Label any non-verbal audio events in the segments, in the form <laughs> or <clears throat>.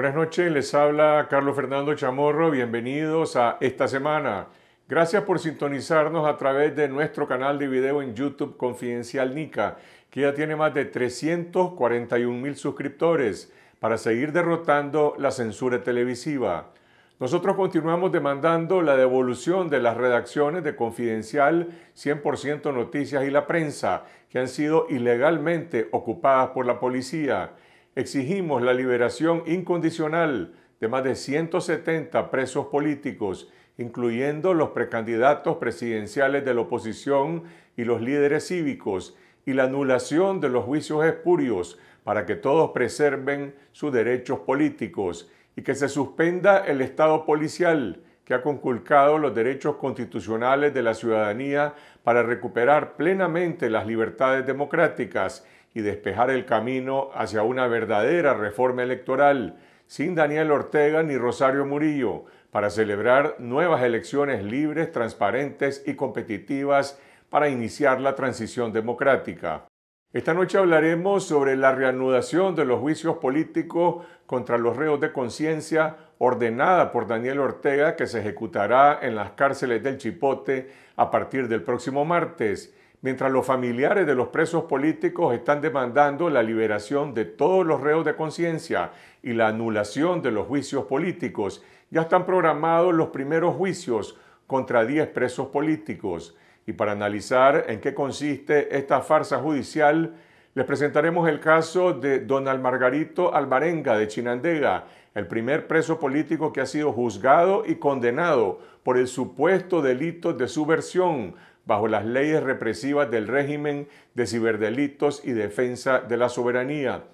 Buenas noches, les habla Carlos Fernando Chamorro, bienvenidos a esta semana. Gracias por sintonizarnos a través de nuestro canal de video en YouTube Confidencial Nica, que ya tiene más de 341 mil suscriptores para seguir derrotando la censura televisiva. Nosotros continuamos demandando la devolución de las redacciones de Confidencial, 100% Noticias y la prensa, que han sido ilegalmente ocupadas por la policía exigimos la liberación incondicional de más de 170 presos políticos, incluyendo los precandidatos presidenciales de la oposición y los líderes cívicos, y la anulación de los juicios espurios para que todos preserven sus derechos políticos y que se suspenda el Estado policial que ha conculcado los derechos constitucionales de la ciudadanía para recuperar plenamente las libertades democráticas y despejar el camino hacia una verdadera reforma electoral, sin Daniel Ortega ni Rosario Murillo, para celebrar nuevas elecciones libres, transparentes y competitivas para iniciar la transición democrática. Esta noche hablaremos sobre la reanudación de los juicios políticos contra los reos de conciencia ordenada por Daniel Ortega que se ejecutará en las cárceles del Chipote a partir del próximo martes mientras los familiares de los presos políticos están demandando la liberación de todos los reos de conciencia y la anulación de los juicios políticos. Ya están programados los primeros juicios contra 10 presos políticos. Y para analizar en qué consiste esta farsa judicial, les presentaremos el caso de Donald Margarito Albarenga de Chinandega, el primer preso político que ha sido juzgado y condenado por el supuesto delito de subversión bajo las leyes represivas del régimen de ciberdelitos y defensa de la soberanía.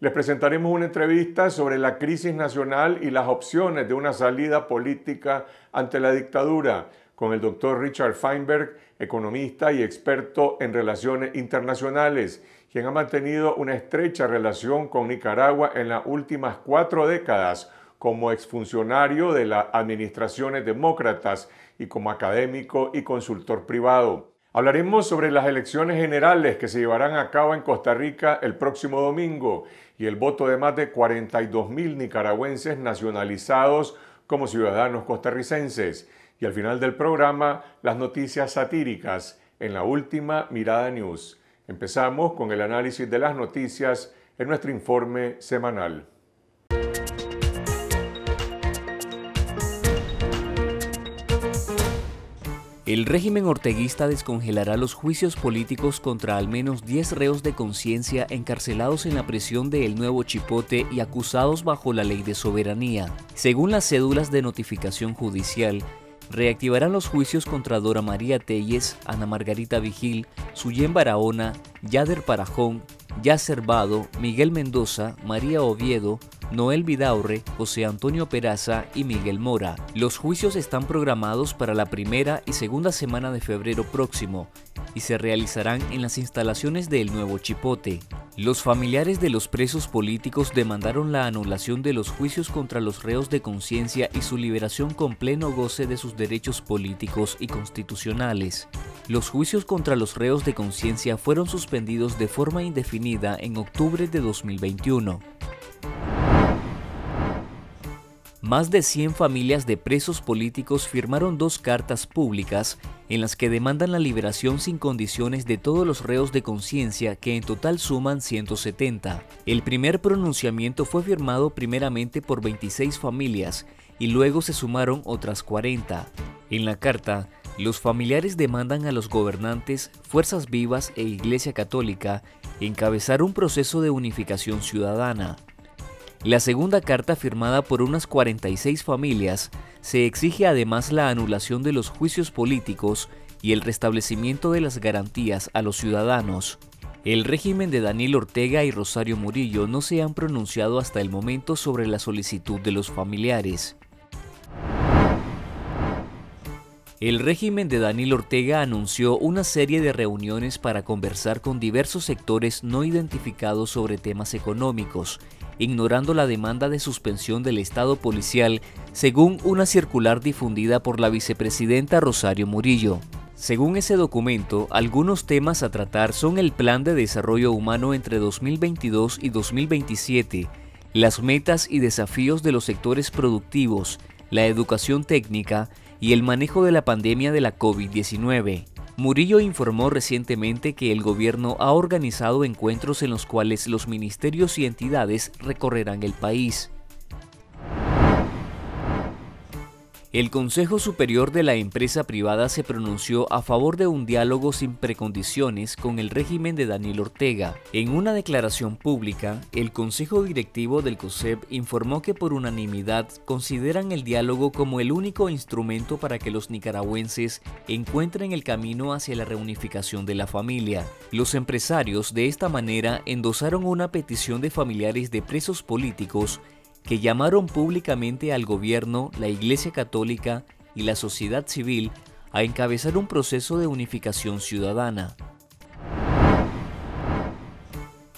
Les presentaremos una entrevista sobre la crisis nacional y las opciones de una salida política ante la dictadura con el doctor Richard Feinberg, economista y experto en relaciones internacionales, quien ha mantenido una estrecha relación con Nicaragua en las últimas cuatro décadas como exfuncionario de las administraciones demócratas y como académico y consultor privado. Hablaremos sobre las elecciones generales que se llevarán a cabo en Costa Rica el próximo domingo y el voto de más de 42 mil nicaragüenses nacionalizados como ciudadanos costarricenses. Y al final del programa, las noticias satíricas en la última Mirada News. Empezamos con el análisis de las noticias en nuestro informe semanal. El régimen orteguista descongelará los juicios políticos contra al menos 10 reos de conciencia encarcelados en la prisión de El Nuevo Chipote y acusados bajo la ley de soberanía. Según las cédulas de notificación judicial, reactivarán los juicios contra Dora María Telles, Ana Margarita Vigil, Suyen Barahona, Yader Parajón, ya Cervado, Miguel Mendoza, María Oviedo, Noel Vidaurre, José Antonio Peraza y Miguel Mora. Los juicios están programados para la primera y segunda semana de febrero próximo y se realizarán en las instalaciones del Nuevo Chipote. Los familiares de los presos políticos demandaron la anulación de los juicios contra los reos de conciencia y su liberación con pleno goce de sus derechos políticos y constitucionales. Los juicios contra los reos de conciencia fueron suspendidos de forma indefinida en octubre de 2021. Más de 100 familias de presos políticos firmaron dos cartas públicas en las que demandan la liberación sin condiciones de todos los reos de conciencia que en total suman 170. El primer pronunciamiento fue firmado primeramente por 26 familias y luego se sumaron otras 40. En la carta, los familiares demandan a los gobernantes, fuerzas vivas e Iglesia Católica encabezar un proceso de unificación ciudadana. La segunda carta firmada por unas 46 familias se exige además la anulación de los juicios políticos y el restablecimiento de las garantías a los ciudadanos. El régimen de Daniel Ortega y Rosario Murillo no se han pronunciado hasta el momento sobre la solicitud de los familiares. El régimen de Daniel Ortega anunció una serie de reuniones para conversar con diversos sectores no identificados sobre temas económicos, ignorando la demanda de suspensión del Estado policial, según una circular difundida por la vicepresidenta Rosario Murillo. Según ese documento, algunos temas a tratar son el Plan de Desarrollo Humano entre 2022 y 2027, las metas y desafíos de los sectores productivos, la educación técnica, y el manejo de la pandemia de la COVID-19. Murillo informó recientemente que el gobierno ha organizado encuentros en los cuales los ministerios y entidades recorrerán el país. El Consejo Superior de la Empresa Privada se pronunció a favor de un diálogo sin precondiciones con el régimen de Daniel Ortega. En una declaración pública, el Consejo Directivo del COSEP informó que por unanimidad consideran el diálogo como el único instrumento para que los nicaragüenses encuentren el camino hacia la reunificación de la familia. Los empresarios de esta manera endosaron una petición de familiares de presos políticos que llamaron públicamente al gobierno, la Iglesia Católica y la sociedad civil a encabezar un proceso de unificación ciudadana.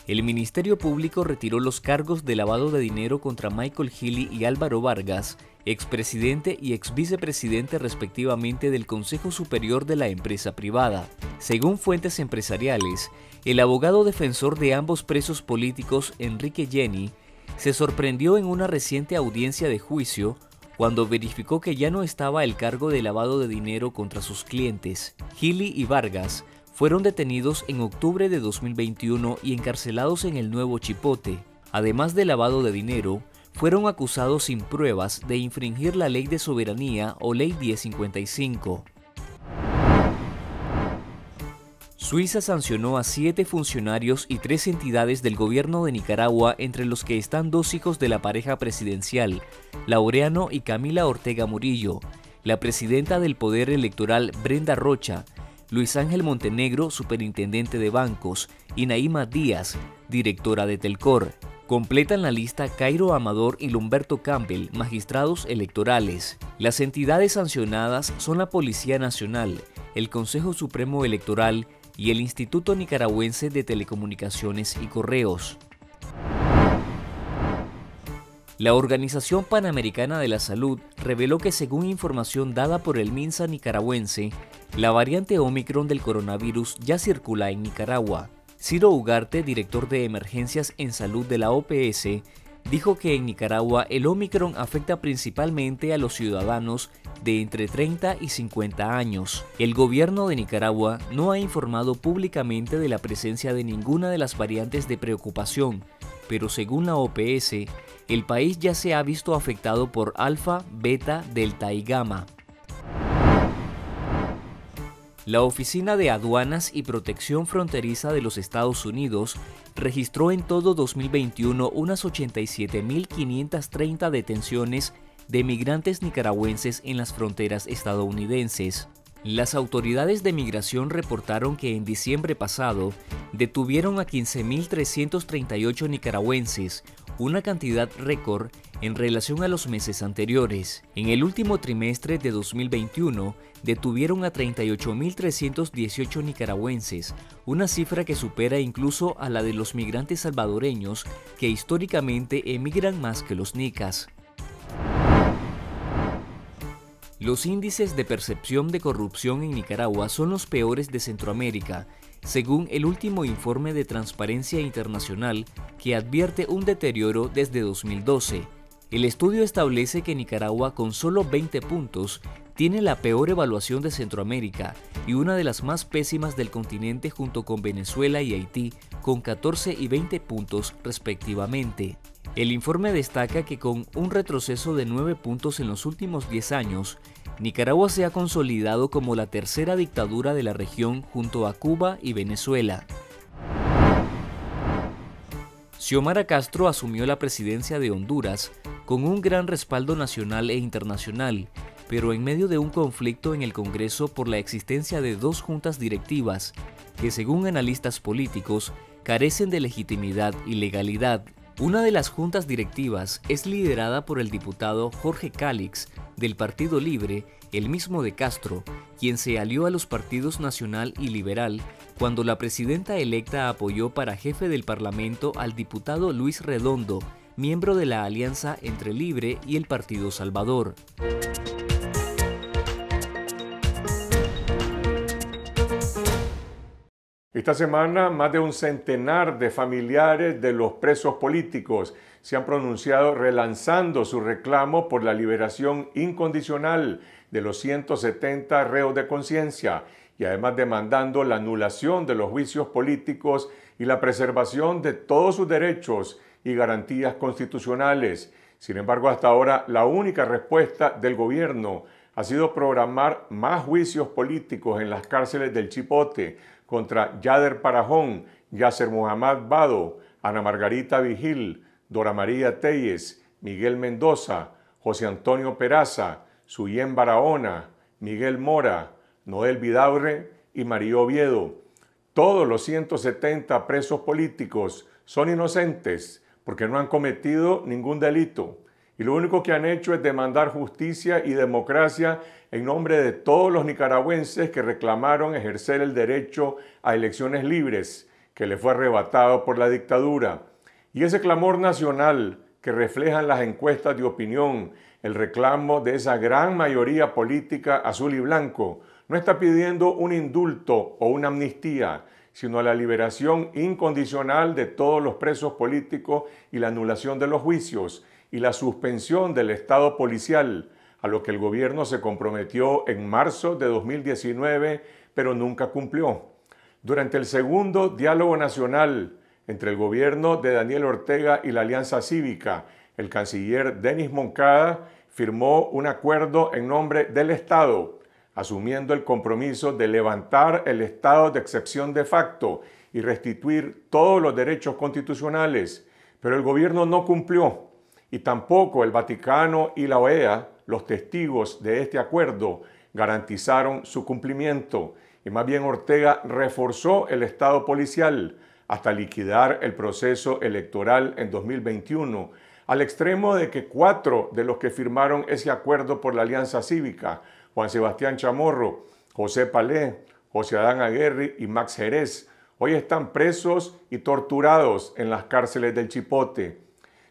El Ministerio Público retiró los cargos de lavado de dinero contra Michael Healy y Álvaro Vargas, expresidente y exvicepresidente respectivamente del Consejo Superior de la Empresa Privada. Según fuentes empresariales, el abogado defensor de ambos presos políticos, Enrique Jenny, se sorprendió en una reciente audiencia de juicio cuando verificó que ya no estaba el cargo de lavado de dinero contra sus clientes. Gili y Vargas fueron detenidos en octubre de 2021 y encarcelados en el nuevo Chipote. Además de lavado de dinero, fueron acusados sin pruebas de infringir la Ley de Soberanía o Ley 1055, Suiza sancionó a siete funcionarios y tres entidades del gobierno de Nicaragua, entre los que están dos hijos de la pareja presidencial, Laureano y Camila Ortega Murillo, la presidenta del Poder Electoral Brenda Rocha, Luis Ángel Montenegro, superintendente de bancos, y Naima Díaz, directora de Telcor. Completan la lista Cairo Amador y Lumberto Campbell, magistrados electorales. Las entidades sancionadas son la Policía Nacional, el Consejo Supremo Electoral y el Instituto Nicaragüense de Telecomunicaciones y Correos. La Organización Panamericana de la Salud reveló que según información dada por el MINSA nicaragüense, la variante Omicron del coronavirus ya circula en Nicaragua. Ciro Ugarte, director de Emergencias en Salud de la OPS, dijo que en Nicaragua el Omicron afecta principalmente a los ciudadanos de entre 30 y 50 años. El gobierno de Nicaragua no ha informado públicamente de la presencia de ninguna de las variantes de preocupación, pero según la OPS, el país ya se ha visto afectado por alfa, beta, delta y gamma. La Oficina de Aduanas y Protección Fronteriza de los Estados Unidos registró en todo 2021 unas 87.530 detenciones de migrantes nicaragüenses en las fronteras estadounidenses. Las autoridades de migración reportaron que en diciembre pasado detuvieron a 15.338 nicaragüenses, una cantidad récord en relación a los meses anteriores. En el último trimestre de 2021, detuvieron a 38.318 nicaragüenses, una cifra que supera incluso a la de los migrantes salvadoreños que históricamente emigran más que los nicas. Los índices de percepción de corrupción en Nicaragua son los peores de Centroamérica, según el último informe de Transparencia Internacional que advierte un deterioro desde 2012. El estudio establece que Nicaragua con solo 20 puntos tiene la peor evaluación de Centroamérica y una de las más pésimas del continente junto con Venezuela y Haití con 14 y 20 puntos respectivamente. El informe destaca que con un retroceso de 9 puntos en los últimos 10 años, Nicaragua se ha consolidado como la tercera dictadura de la región junto a Cuba y Venezuela. Xiomara Castro asumió la presidencia de Honduras con un gran respaldo nacional e internacional, pero en medio de un conflicto en el Congreso por la existencia de dos juntas directivas que según analistas políticos carecen de legitimidad y legalidad. Una de las juntas directivas es liderada por el diputado Jorge Cálix del Partido Libre, el mismo de Castro, quien se alió a los partidos Nacional y Liberal cuando la presidenta electa apoyó para jefe del Parlamento al diputado Luis Redondo, miembro de la alianza entre Libre y el Partido Salvador. Esta semana, más de un centenar de familiares de los presos políticos se han pronunciado relanzando su reclamo por la liberación incondicional de los 170 reos de conciencia y además demandando la anulación de los juicios políticos y la preservación de todos sus derechos y garantías constitucionales. Sin embargo, hasta ahora la única respuesta del gobierno ha sido programar más juicios políticos en las cárceles del Chipote contra Yader Parajón, Yasser Muhammad Bado, Ana Margarita Vigil, Dora María Telles, Miguel Mendoza, José Antonio Peraza, Suyen Barahona, Miguel Mora, Noel Vidaurre y María Oviedo. Todos los 170 presos políticos son inocentes porque no han cometido ningún delito y lo único que han hecho es demandar justicia y democracia en nombre de todos los nicaragüenses que reclamaron ejercer el derecho a elecciones libres que le fue arrebatado por la dictadura. Y ese clamor nacional que reflejan las encuestas de opinión, el reclamo de esa gran mayoría política azul y blanco, no está pidiendo un indulto o una amnistía, sino la liberación incondicional de todos los presos políticos y la anulación de los juicios y la suspensión del Estado policial, a lo que el gobierno se comprometió en marzo de 2019, pero nunca cumplió. Durante el segundo diálogo nacional entre el gobierno de Daniel Ortega y la Alianza Cívica, el canciller Denis Moncada firmó un acuerdo en nombre del Estado asumiendo el compromiso de levantar el estado de excepción de facto y restituir todos los derechos constitucionales, pero el gobierno no cumplió y tampoco el Vaticano y la OEA, los testigos de este acuerdo, garantizaron su cumplimiento y más bien Ortega reforzó el Estado policial hasta liquidar el proceso electoral en 2021, al extremo de que cuatro de los que firmaron ese acuerdo por la Alianza Cívica Juan Sebastián Chamorro, José Palé, José Adán Aguerri y Max Jerez. Hoy están presos y torturados en las cárceles del Chipote.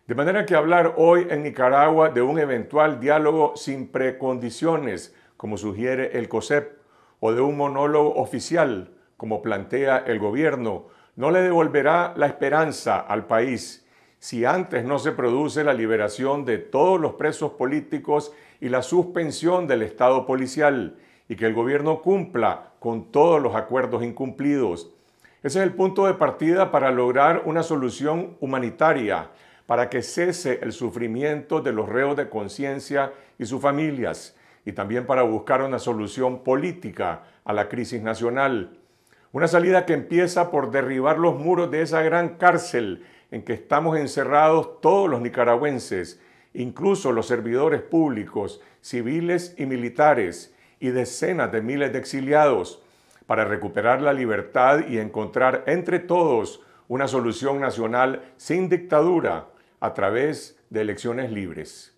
De manera que hablar hoy en Nicaragua de un eventual diálogo sin precondiciones, como sugiere el COSEP, o de un monólogo oficial, como plantea el gobierno, no le devolverá la esperanza al país si antes no se produce la liberación de todos los presos políticos y la suspensión del Estado policial y que el gobierno cumpla con todos los acuerdos incumplidos. Ese es el punto de partida para lograr una solución humanitaria, para que cese el sufrimiento de los reos de conciencia y sus familias, y también para buscar una solución política a la crisis nacional. Una salida que empieza por derribar los muros de esa gran cárcel en que estamos encerrados todos los nicaragüenses incluso los servidores públicos, civiles y militares, y decenas de miles de exiliados, para recuperar la libertad y encontrar entre todos una solución nacional sin dictadura a través de elecciones libres.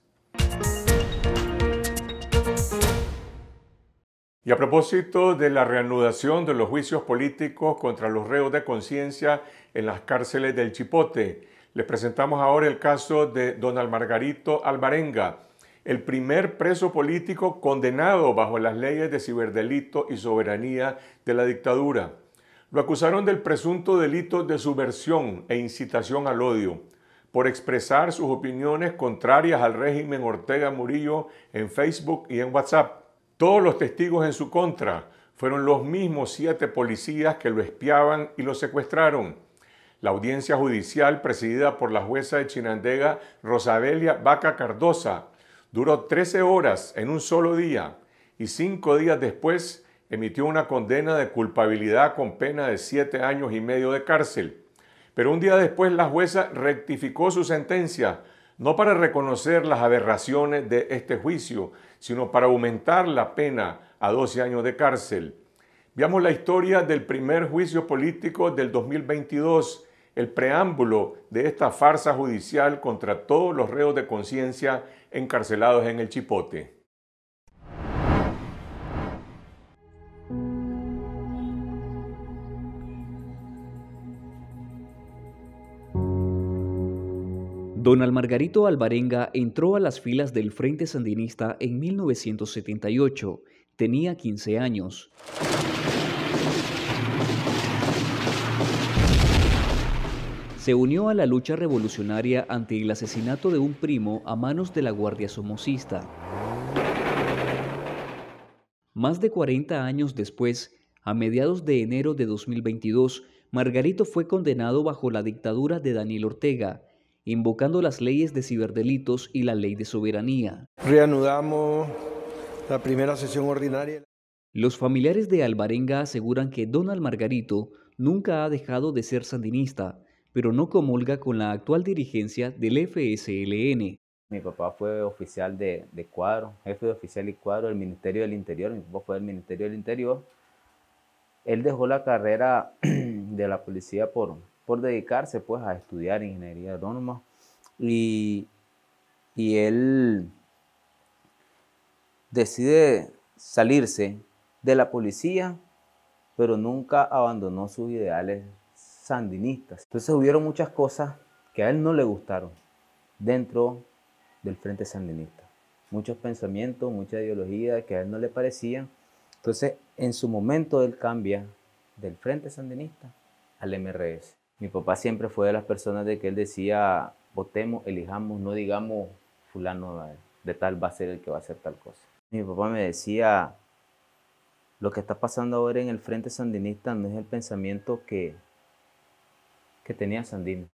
Y a propósito de la reanudación de los juicios políticos contra los reos de conciencia en las cárceles del Chipote, les presentamos ahora el caso de Donald Margarito Alvarenga, el primer preso político condenado bajo las leyes de ciberdelito y soberanía de la dictadura. Lo acusaron del presunto delito de subversión e incitación al odio por expresar sus opiniones contrarias al régimen Ortega Murillo en Facebook y en WhatsApp. Todos los testigos en su contra fueron los mismos siete policías que lo espiaban y lo secuestraron. La audiencia judicial, presidida por la jueza de Chinandega Rosabelia Vaca Cardosa, duró 13 horas en un solo día y cinco días después emitió una condena de culpabilidad con pena de siete años y medio de cárcel. Pero un día después la jueza rectificó su sentencia, no para reconocer las aberraciones de este juicio, sino para aumentar la pena a 12 años de cárcel. Veamos la historia del primer juicio político del 2022 el preámbulo de esta farsa judicial contra todos los reos de conciencia encarcelados en el Chipote. Donald Margarito Alvarenga entró a las filas del Frente Sandinista en 1978. Tenía 15 años. se unió a la lucha revolucionaria ante el asesinato de un primo a manos de la Guardia Somocista. Más de 40 años después, a mediados de enero de 2022, Margarito fue condenado bajo la dictadura de Daniel Ortega, invocando las leyes de ciberdelitos y la ley de soberanía. Reanudamos la primera sesión ordinaria. Los familiares de Alvarenga aseguran que Donald Margarito nunca ha dejado de ser sandinista, pero no comulga con la actual dirigencia del FSLN. Mi papá fue oficial de, cuadro, jefe de oficial y cuadro del Ministerio del Interior, mi papá fue del Ministerio del Interior. Él dejó la carrera <clears throat> de la policía por, por dedicarse pues a estudiar ingeniería agrónoma y, y él decide salirse de la policía, pero nunca abandonó sus ideales sandinistas. Entonces hubieron muchas cosas que a él no le gustaron dentro del Frente Sandinista. Muchos pensamientos, mucha ideología que a él no le parecían. Entonces, en su momento él cambia del Frente Sandinista al MRS. Mi papá siempre fue de las personas de que él decía, votemos, elijamos, no digamos fulano de tal va a ser el que va a hacer tal cosa. Mi papá me decía, lo que está pasando ahora en el Frente Sandinista no es el pensamiento que que tenía Sandino.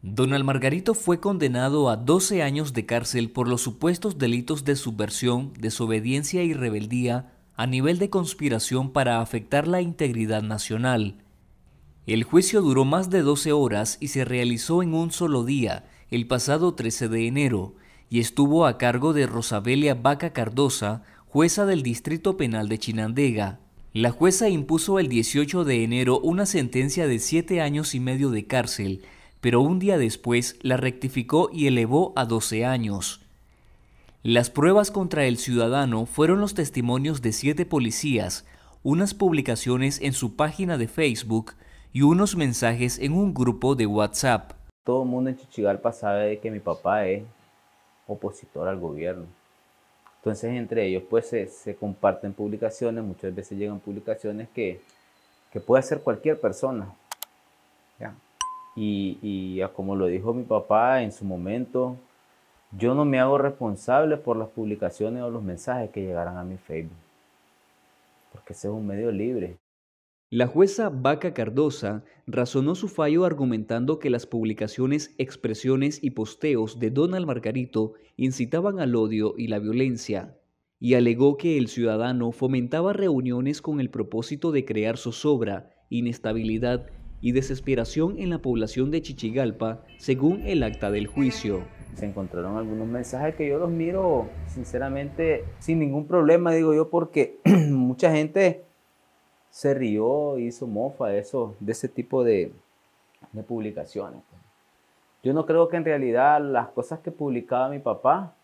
Donald Margarito fue condenado a 12 años de cárcel por los supuestos delitos de subversión, desobediencia y rebeldía a nivel de conspiración para afectar la integridad nacional. El juicio duró más de 12 horas y se realizó en un solo día, el pasado 13 de enero, y estuvo a cargo de Rosabelia Vaca Cardosa, jueza del Distrito Penal de Chinandega. La jueza impuso el 18 de enero una sentencia de siete años y medio de cárcel, pero un día después la rectificó y elevó a 12 años. Las pruebas contra el ciudadano fueron los testimonios de siete policías, unas publicaciones en su página de Facebook y unos mensajes en un grupo de WhatsApp. Todo el mundo en Chichigalpa sabe que mi papá es opositor al gobierno entonces entre ellos pues se, comparten publicaciones, muchas veces llegan publicaciones que, que puede ser cualquier persona. Y, y como lo dijo mi papá en su momento, yo no me hago responsable por las publicaciones o los mensajes que llegarán a mi Facebook, porque ese es un medio libre. La jueza Vaca Cardosa razonó su fallo argumentando que las publicaciones, expresiones y posteos de Donald Margarito incitaban al odio y la violencia, y alegó que el ciudadano fomentaba reuniones con el propósito de crear zozobra, inestabilidad y desesperación en la población de Chichigalpa, según el acta del juicio. Se encontraron algunos mensajes que yo los miro sinceramente sin ningún problema, digo yo, porque <clears throat> mucha gente se rió, hizo mofa de, eso, de ese tipo de, publicaciones. Pues. Yo no creo que en realidad las cosas que publicaba mi papá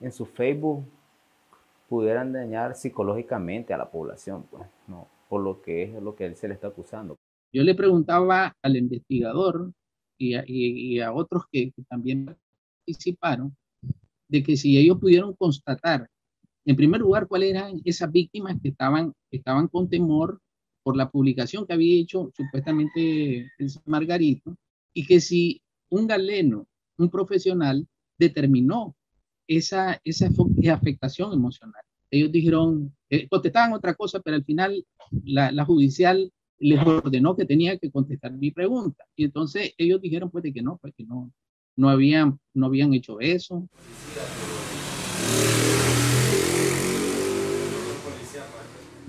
en su Facebook pudieran dañar psicológicamente a la población, pues, no, por lo que es lo que él se le está acusando. Yo le preguntaba al investigador y a, otros que, también participaron de que si ellos pudieron constatar en primer lugar, ¿cuáles eran esas víctimas que estaban, estaban con temor por la publicación que había hecho supuestamente el Margarito? Y que si un galeno, un profesional, determinó esa, esa afectación emocional. Ellos dijeron, eh, contestaban otra cosa, pero al final la, judicial les ordenó que tenía que contestar mi pregunta. Y entonces ellos dijeron pues de que no, pues que no, no habían, no habían hecho eso.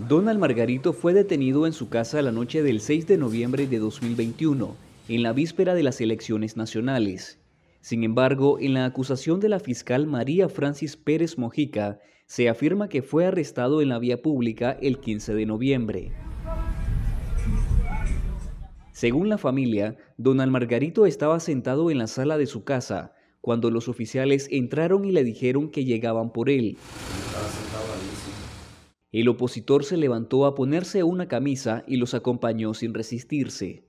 Donald Margarito fue detenido en su casa la noche del 6 de noviembre de 2021, en la víspera de las elecciones nacionales. Sin embargo, en la acusación de la fiscal María Francis Pérez Mojica, se afirma que fue arrestado en la vía pública el 15 de noviembre. Según la familia, Donald Margarito estaba sentado en la sala de su casa cuando los oficiales entraron y le dijeron que llegaban por él. El opositor se levantó a ponerse una camisa y los acompañó sin resistirse.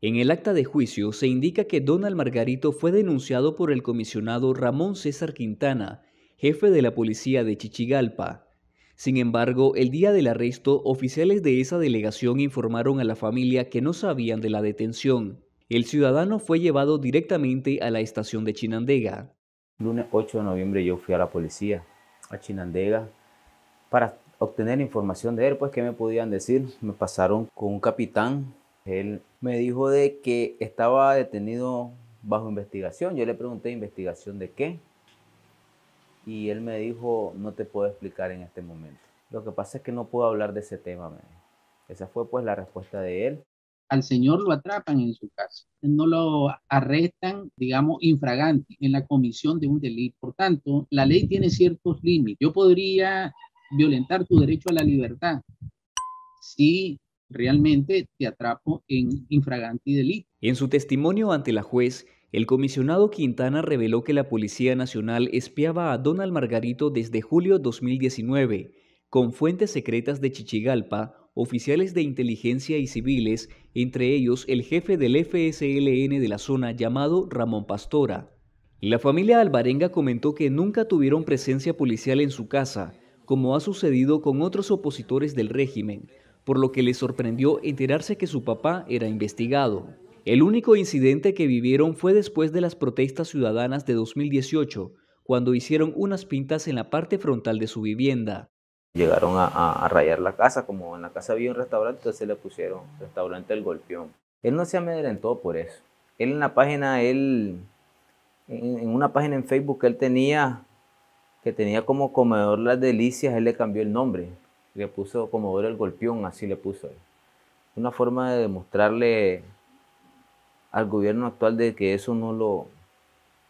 En el acta de juicio se indica que Donald Margarito fue denunciado por el comisionado Ramón César Quintana, jefe de la policía de Chichigalpa. Sin embargo, el día del arresto, oficiales de esa delegación informaron a la familia que no sabían de la detención. El ciudadano fue llevado directamente a la estación de Chinandega. Lunes 8 de noviembre yo fui a la policía, a Chinandega, para obtener información de él, pues qué me podían decir. Me pasaron con un capitán, él me dijo de que estaba detenido bajo investigación. Yo le pregunté, ¿investigación de qué? Y él me dijo, no te puedo explicar en este momento. Lo que pasa es que no puedo hablar de ese tema, Esa fue pues la respuesta de él. Al señor lo atrapan en su casa, no lo arrestan, digamos, infragante en la comisión de un delito. Por tanto, la ley tiene ciertos límites. Yo podría violentar tu derecho a la libertad si realmente te atrapo en infraganti delito. En su testimonio ante la juez, el comisionado Quintana reveló que la Policía Nacional espiaba a Donald Margarito desde julio 2019 con fuentes secretas de Chichigalpa, oficiales de inteligencia y civiles, entre ellos el jefe del FSLN de la zona llamado Ramón Pastora. La familia Albarenga comentó que nunca tuvieron presencia policial en su casa como ha sucedido con otros opositores del régimen, por lo que le sorprendió enterarse que su papá era investigado. El único incidente que vivieron fue después de las protestas ciudadanas de 2018, cuando hicieron unas pintas en la parte frontal de su vivienda. Llegaron a, rayar la casa, como en la casa había un restaurante, entonces le pusieron restaurante El Golpeón. Él no se amedrentó por eso. Él en la página, él, en una página en Facebook que él tenía, que tenía como comedor las delicias, él le cambió el nombre. Le puso comedor el golpeón, así le puso. Una forma de demostrarle al gobierno actual de que eso no lo,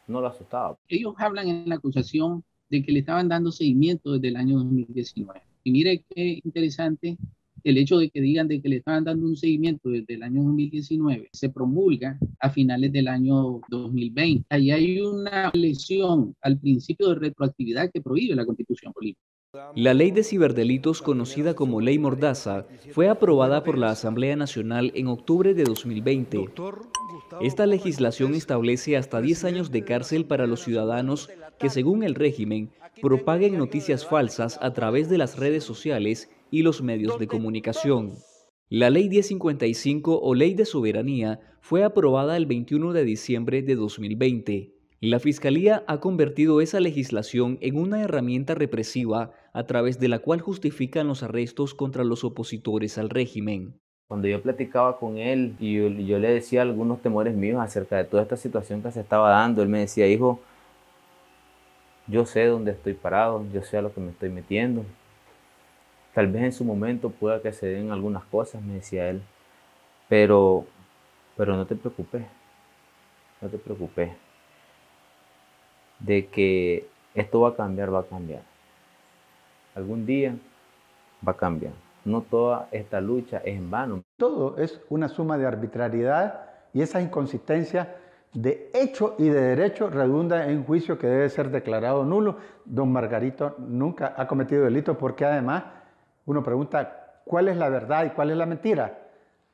no lo asustaba. Ellos hablan en la acusación de que le estaban dando seguimiento desde el año 2019. Y mire qué interesante el hecho de que digan de que le estaban dando un seguimiento desde el año 2019 se promulga a finales del año 2020. Ahí hay una lesión al principio de retroactividad que prohíbe la Constitución política La ley de ciberdelitos, conocida como Ley Mordaza, fue aprobada por la Asamblea Nacional en octubre de 2020. Esta legislación establece hasta 10 años de cárcel para los ciudadanos que, según el régimen, propaguen noticias falsas a través de las redes sociales y los medios de comunicación. La Ley 1055 o Ley de Soberanía fue aprobada el 21 de diciembre de 2020. La Fiscalía ha convertido esa legislación en una herramienta represiva a través de la cual justifican los arrestos contra los opositores al régimen. Cuando yo platicaba con él y yo, le decía algunos temores míos acerca de toda esta situación que se estaba dando, él me decía, hijo, yo sé dónde estoy parado, yo sé a lo que me estoy metiendo, Tal vez en su momento pueda que se den algunas cosas, me decía él, pero, pero no te preocupes, no te preocupes. De que esto va a cambiar, va a cambiar. Algún día va a cambiar. No toda esta lucha es en vano. Todo es una suma de arbitrariedad y esa inconsistencia de hecho y de derecho redunda en juicio que debe ser declarado nulo. Don Margarito nunca ha cometido delito porque además uno pregunta, ¿cuál es la verdad y cuál es la mentira?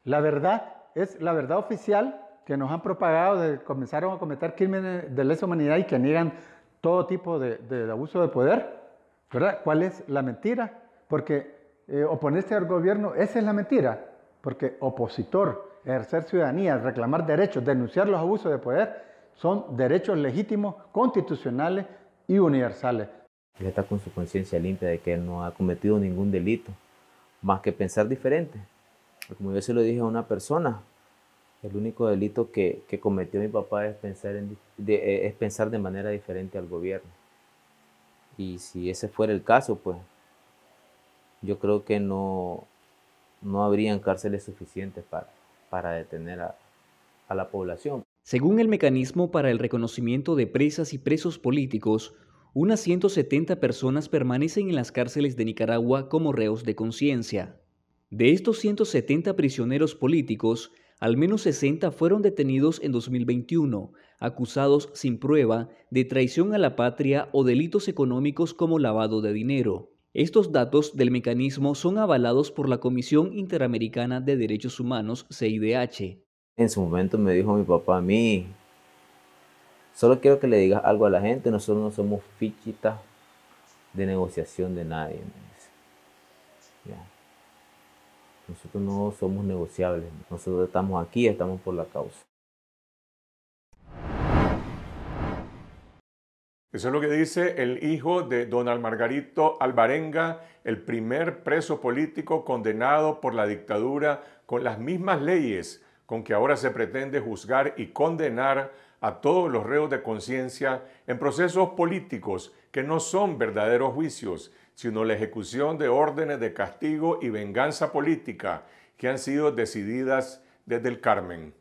La verdad es la verdad oficial que nos han propagado de comenzaron a cometer crímenes de lesa humanidad y que niegan todo tipo de, abuso de poder, ¿Cuál es la mentira? Porque eh, oponerse al gobierno, esa es la mentira, porque opositor, ejercer ciudadanía, reclamar derechos, denunciar los abusos de poder, son derechos legítimos, constitucionales y universales. Él está con su conciencia limpia de que él no ha cometido ningún delito, más que pensar diferente. Como yo se lo dije a una persona, el único delito que, cometió mi papá es pensar, de, eh, es pensar de manera diferente al gobierno. Y si ese fuera el caso, pues yo creo que no, no habrían cárceles suficientes para, para detener a, a la población. Según el mecanismo para el reconocimiento de presas y presos políticos, unas 170 personas permanecen en las cárceles de Nicaragua como reos de conciencia. De estos 170 prisioneros políticos, al menos 60 fueron detenidos en 2021, acusados sin prueba de traición a la patria o delitos económicos como lavado de dinero. Estos datos del mecanismo son avalados por la Comisión Interamericana de Derechos Humanos, CIDH. En su momento me dijo mi papá a mí, Solo quiero que le digas algo a la gente, nosotros no somos fichitas de negociación de nadie. Nosotros no somos negociables, nosotros estamos aquí, estamos por la causa. Eso es lo que dice el hijo de Donald Margarito Alvarenga, el primer preso político condenado por la dictadura con las mismas leyes con que ahora se pretende juzgar y condenar a todos los reos de conciencia en procesos políticos que no son verdaderos juicios, sino la ejecución de órdenes de castigo y venganza política que han sido decididas desde el Carmen.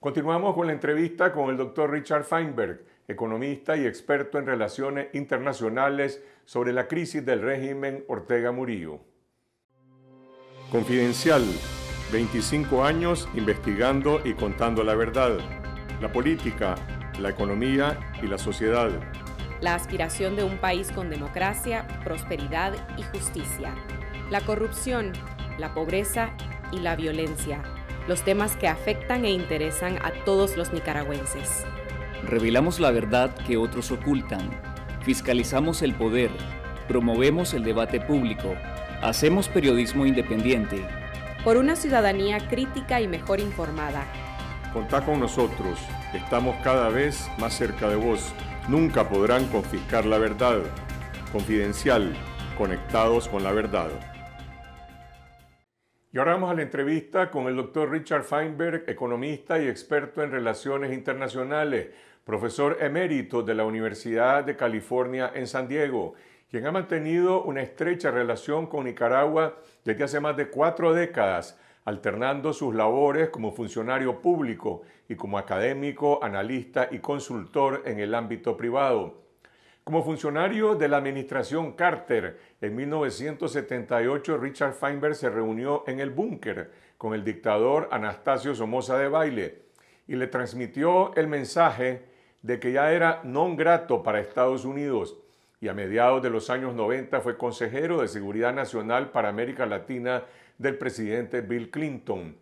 Continuamos con la entrevista con el doctor Richard Feinberg, economista y experto en relaciones internacionales sobre la crisis del régimen Ortega Murillo. Confidencial, 25 años investigando y contando la verdad la política, la economía y la sociedad. La aspiración de un país con democracia, prosperidad y justicia. La corrupción, la pobreza y la violencia. Los temas que afectan e interesan a todos los nicaragüenses. Revelamos la verdad que otros ocultan. Fiscalizamos el poder. Promovemos el debate público. Hacemos periodismo independiente. Por una ciudadanía crítica y mejor informada Contá con nosotros, estamos cada vez más cerca de vos. Nunca podrán confiscar la verdad. Confidencial, conectados con la verdad. Y ahora vamos a la entrevista con el doctor Richard Feinberg, economista y experto en relaciones internacionales, profesor emérito de la Universidad de California en San Diego, quien ha mantenido una estrecha relación con Nicaragua desde hace más de cuatro décadas alternando sus labores como funcionario público y como académico, analista y consultor en el ámbito privado. Como funcionario de la administración Carter, en 1978 Richard Feinberg se reunió en el búnker con el dictador Anastasio Somoza de Baile y le transmitió el mensaje de que ya era non grato para Estados Unidos y a mediados de los años 90 fue consejero de Seguridad Nacional para América Latina del presidente Bill Clinton.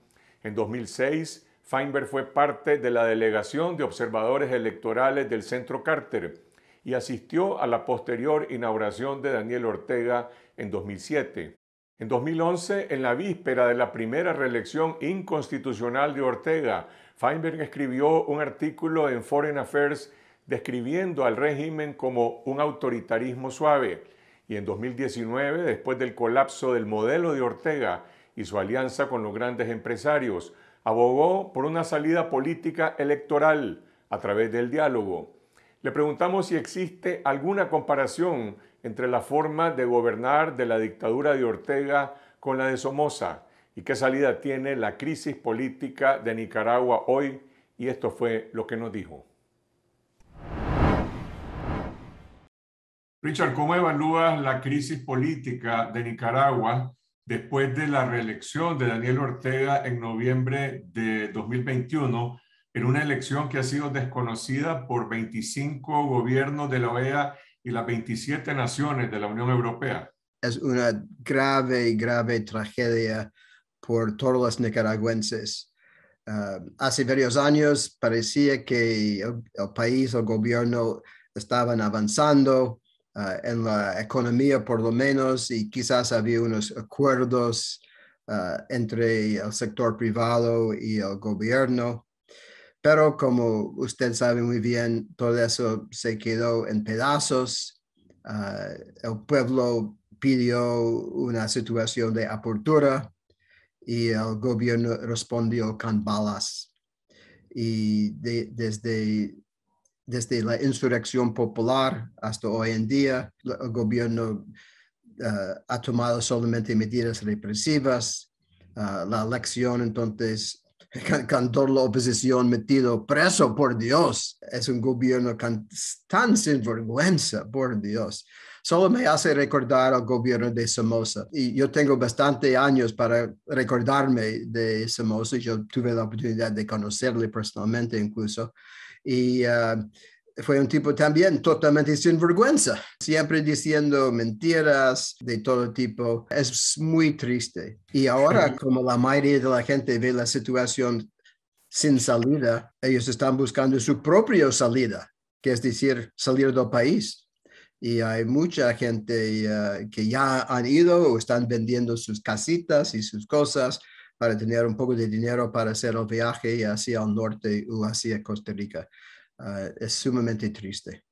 En 2006, Feinberg fue parte de la delegación de observadores electorales del Centro Carter y asistió a la posterior inauguración de Daniel Ortega en 2007. En 2011, en la víspera de la primera reelección inconstitucional de Ortega, Feinberg escribió un artículo en Foreign Affairs describiendo al régimen como un autoritarismo suave. Y en 2019, después del colapso del modelo de Ortega, y su alianza con los grandes empresarios. Abogó por una salida política electoral a través del diálogo. Le preguntamos si existe alguna comparación entre la forma de gobernar de la dictadura de Ortega con la de Somoza y qué salida tiene la crisis política de Nicaragua hoy y esto fue lo que nos dijo. Richard, ¿cómo evalúas la crisis política de Nicaragua después de la reelección de Daniel Ortega en noviembre de 2021, en una elección que ha sido desconocida por 25 gobiernos de la OEA y las 27 naciones de la Unión Europea. Es una grave, y grave tragedia por todos los nicaragüenses. Ah, hace varios años parecía que el, el país, el gobierno estaban avanzando, Ah, en la economía por lo menos y quizás había unos acuerdos ah, entre el sector privado y el gobierno. Pero como usted sabe muy bien, todo eso se quedó en pedazos. Ah, el pueblo pidió una situación de apertura y el gobierno respondió con balas. Y desde desde la insurrección popular hasta hoy en día, el gobierno eh, ha tomado solamente medidas represivas. Eh, la elección, entonces, <laughs> con toda la oposición metido preso, por Dios, es un gobierno tan sinvergüenza, por Dios. Solo me hace recordar al gobierno de Somoza. Y yo tengo bastante años para recordarme de Somoza. Yo tuve la oportunidad de conocerle personalmente incluso y ah, fue un tipo también totalmente sin vergüenza, siempre diciendo mentiras de todo tipo. Es muy triste. Y ahora, como la mayoría de la gente ve la situación sin salida, ellos están buscando su propia salida, que es decir, salir del país. Y hay mucha gente ah, que ya han ido o están vendiendo sus casitas y sus cosas para tener un poco de dinero para hacer el viaje hacia el norte o hacia Costa Rica. Ah, es sumamente triste.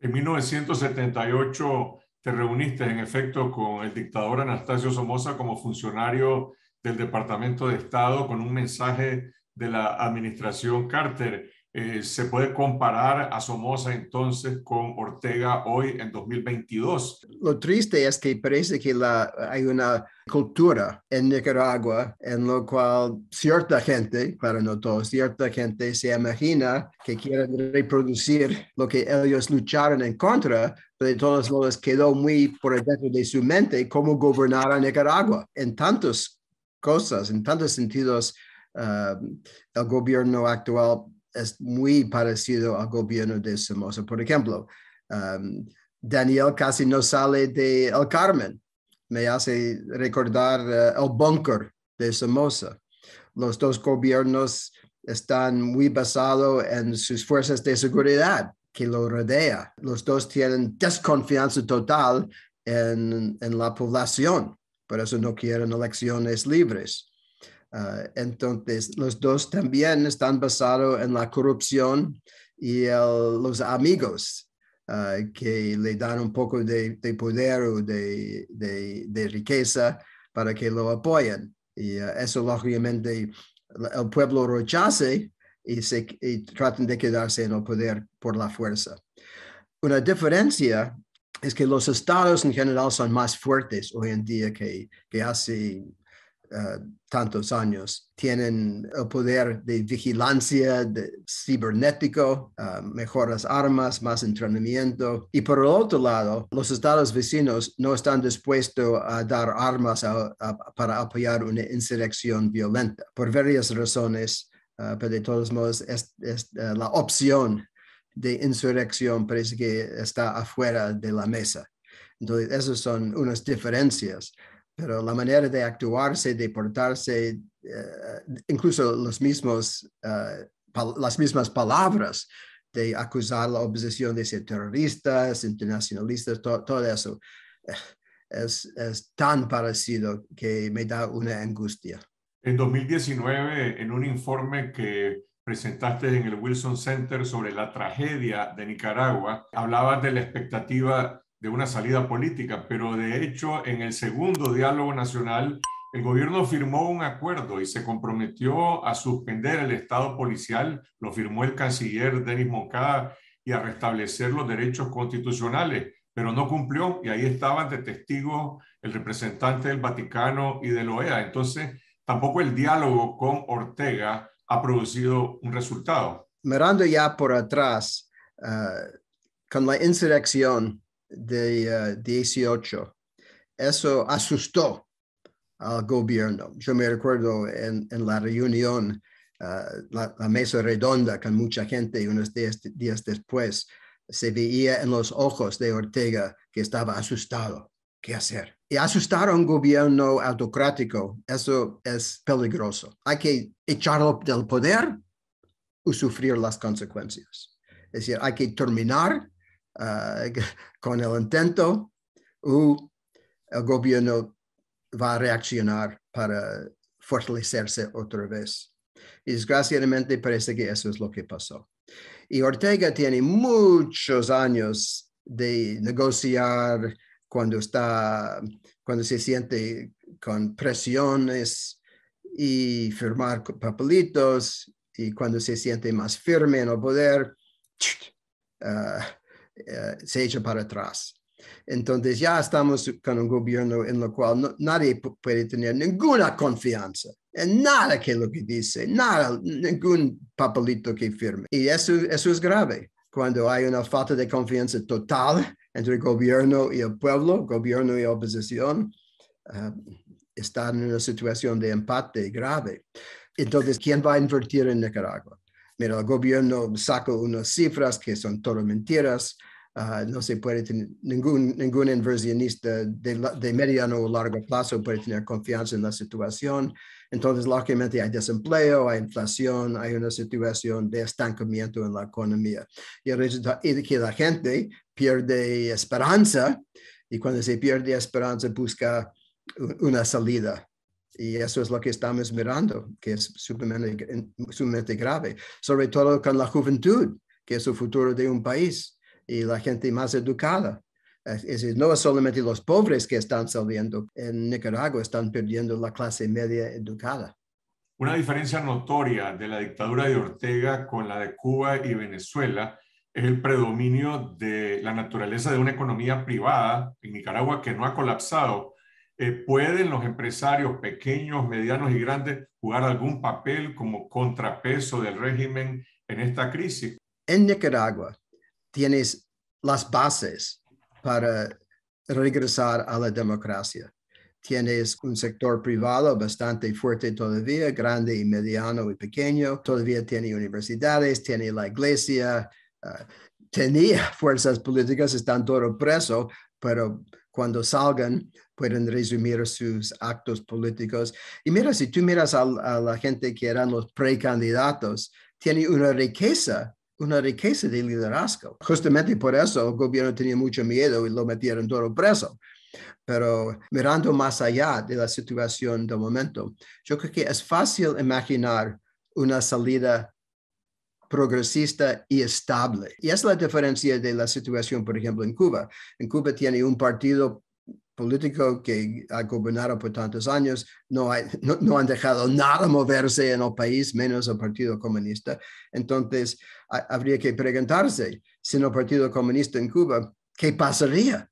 En 1978 te reuniste en efecto con el dictador Anastasio Somoza como funcionario del Departamento de Estado con un mensaje de la administración Carter. Eh, se puede comparar a Somoza entonces con Ortega hoy en 2022. Lo triste es que parece que la, hay una cultura en Nicaragua en lo cual cierta gente, claro no todos, cierta gente se imagina que quieren reproducir lo que ellos lucharon en contra, pero de todos modos quedó muy por dentro de su mente cómo gobernar a Nicaragua en tantas cosas, en tantos sentidos. Ah, el gobierno actual es muy parecido al gobierno de Somoza. Por ejemplo, um, Daniel casi no sale de El Carmen. Me hace recordar uh, el búnker de Somoza. Los dos gobiernos están muy basados en sus fuerzas de seguridad que lo rodea. Los dos tienen desconfianza total en, en la población. Por eso no quieren elecciones libres. Ah, entonces, los dos también están basados en la corrupción y los amigos ah, que le dan un poco de, poder o de, riqueza para que lo apoyen. Y ah, eso, lógicamente, el pueblo rechace y, tratan de quedarse en el poder por la fuerza. Una diferencia es que los estados en general son más fuertes hoy en día que hace eh, tantos años. Tienen el poder de vigilancia de cibernético, eh, mejoras armas, más entrenamiento. Y por el otro lado, los estados vecinos no están dispuestos a dar armas para apoyar una insurrección violenta por varias razones. Eh, pero de todos modos, la opción de insurrección parece que está afuera de la mesa. Entonces, esas son unas diferencias pero la manera de actuarse, de portarse, eh, incluso los eh, las mismas palabras de acusar la oposición de ser terroristas, internacionalistas, todo eso, eh, es, es tan parecido que me da una angustia. En 2019, en un informe que presentaste en el Wilson Center sobre la tragedia de Nicaragua, hablabas de la expectativa de una salida política, pero de hecho en el segundo diálogo nacional el gobierno firmó un acuerdo y se comprometió a suspender el estado policial, lo firmó el canciller Denis Moncada, y a restablecer los derechos constitucionales, pero no cumplió y ahí estaban de testigo el representante del Vaticano y de la OEA. Entonces, tampoco el diálogo con Ortega ha producido un resultado. Mirando ya por atrás, eh, con la insurrección de 18. Eh, eso asustó al gobierno. Yo me recuerdo en, en, la reunión, eh, la, mesa redonda con mucha gente y unos días, días, después, se veía en los ojos de Ortega que estaba asustado. ¿Qué hacer? Y asustar a un gobierno autocrático, eso es peligroso. Hay que echarlo del poder o sufrir las consecuencias. Es decir, hay que terminar Ah, con el intento o el gobierno va a reaccionar para fortalecerse otra vez. Y desgraciadamente parece que eso es lo que pasó. Y Ortega tiene muchos años de negociar cuando está, cuando se siente con presiones y firmar papelitos y cuando se siente más firme en el poder, eh, se echa para atrás. Entonces ya estamos con un gobierno en el cual nadie puede tener ninguna confianza en nada que lo que dice, nada, ningún papelito que firme. Y eso, eso es grave cuando hay una falta de confianza total entre el gobierno y el pueblo, gobierno y oposición. Eh, están en una situación de empate grave. Entonces, ¿quién va a invertir en Nicaragua? Mira, el gobierno saca unas cifras que son todas mentiras. Ah, no se puede tener, ningún, ningún inversionista de, de, mediano o largo plazo puede tener confianza en la situación. Entonces, lógicamente, hay desempleo, hay inflación, hay una situación de estancamiento en la economía. Y el resultado es que la gente pierde esperanza y cuando se pierde esperanza busca una salida y eso es lo que estamos mirando, que es sumamente, grave, sobre todo con la juventud, que es el futuro de un país y la gente más educada. Es no solamente los pobres que están saliendo en Nicaragua, están perdiendo la clase media educada. Una diferencia notoria de la dictadura de Ortega con la de Cuba y Venezuela es el predominio de la naturaleza de una economía privada en Nicaragua que no ha colapsado, eh, ¿pueden los empresarios pequeños, medianos y grandes jugar algún papel como contrapeso del régimen en esta crisis? En Nicaragua tienes las bases para regresar a la democracia. Tienes un sector privado bastante fuerte todavía, grande y mediano y pequeño. Todavía tiene universidades, tiene la iglesia, eh, tenía <laughs> fuerzas políticas, están todo presos, pero cuando salgan pueden resumir sus actos políticos. Y mira, si tú miras a, la gente que eran los precandidatos, tiene una riqueza, una riqueza de liderazgo. Justamente por eso el gobierno tenía mucho miedo y lo metieron todo preso. Pero mirando más allá de la situación de momento, yo creo que es fácil imaginar una salida progresista y estable. Y es la diferencia de la situación, por ejemplo, en Cuba. En Cuba tiene un partido político que ha gobernado por tantos años, no, <laughs> no, han dejado nada moverse en el país, menos el Partido Comunista. Entonces, habría que preguntarse, sin el Partido Comunista en Cuba, ¿qué pasaría?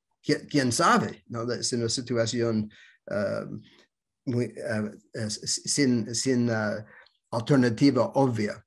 ¿Quién sabe? ¿No? Es una situación eh, eh, sin, eh, alternativa obvia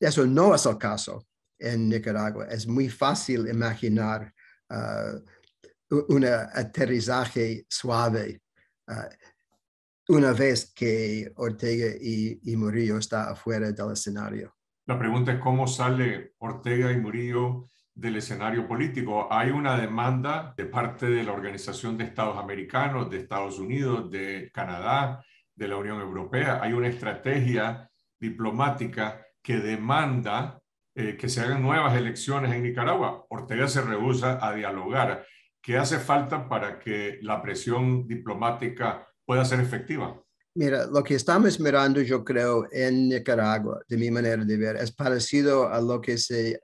eso no es el caso en Nicaragua, es muy fácil imaginar uh, un aterrizaje suave uh, una vez que Ortega y, y, Murillo está afuera del escenario. La pregunta es cómo sale Ortega y Murillo del escenario político. Hay una demanda de parte de la Organización de Estados Americanos, de Estados Unidos, de Canadá, de la Unión Europea. Hay una estrategia diplomática que demanda eh, que se hagan nuevas elecciones en Nicaragua. Ortega se rehúsa a dialogar. ¿Qué hace falta para que la presión diplomática pueda ser efectiva? Mira, lo que estamos mirando, yo creo, en Nicaragua, de mi manera de ver, es parecido a lo que se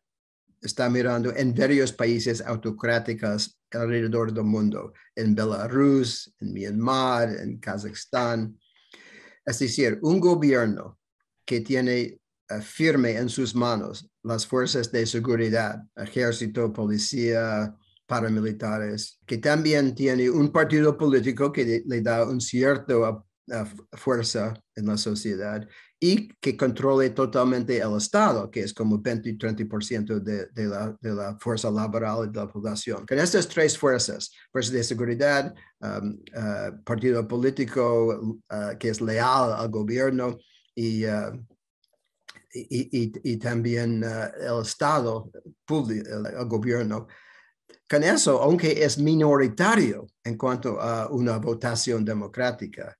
está mirando en varios países autocráticos alrededor del mundo, en Belarus, en Myanmar, en Kazajstán. Es decir, un gobierno que tiene eh, firme en sus manos las fuerzas de seguridad, ejército, policía, paramilitares, que también tiene un partido político que le da un cierto eh, fuerza en la sociedad y que controle totalmente el Estado, que es como 20-30% de, de, la, de la fuerza laboral de la población. Con estas tres fuerzas, fuerza de seguridad, um, eh, partido político que es leal al gobierno y y, también eh, el Estado, el, gobierno. Con eso, aunque es minoritario en cuanto a una votación democrática,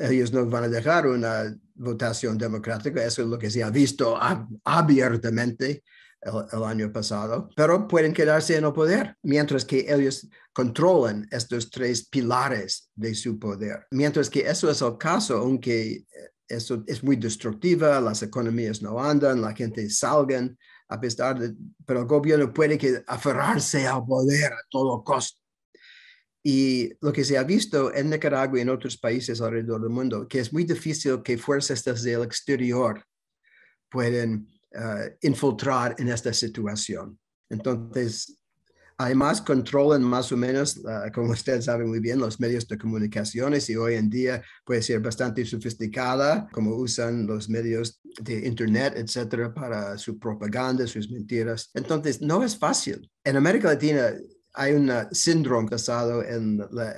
ellos no van a dejar una votación democrática, eso es lo que se ha visto abiertamente el, el, año pasado, pero pueden quedarse en el poder mientras que ellos controlan estos tres pilares de su poder. Mientras que eso es el caso, aunque eh, eso es muy destructiva, las economías no andan, la gente salgan, a pesar de, pero el gobierno puede que aferrarse al poder a todo costo. Y lo que se ha visto en Nicaragua y en otros países alrededor del mundo, que es muy difícil que fuerzas desde el exterior pueden eh, infiltrar en esta situación. Entonces, Además, controlan más o menos, ah, como ustedes saben muy bien, los medios de comunicaciones y hoy en día puede ser bastante sofisticada, como usan los medios de Internet, etcétera, para su propaganda, sus mentiras. Entonces, no es fácil. En América Latina hay un síndrome basado en la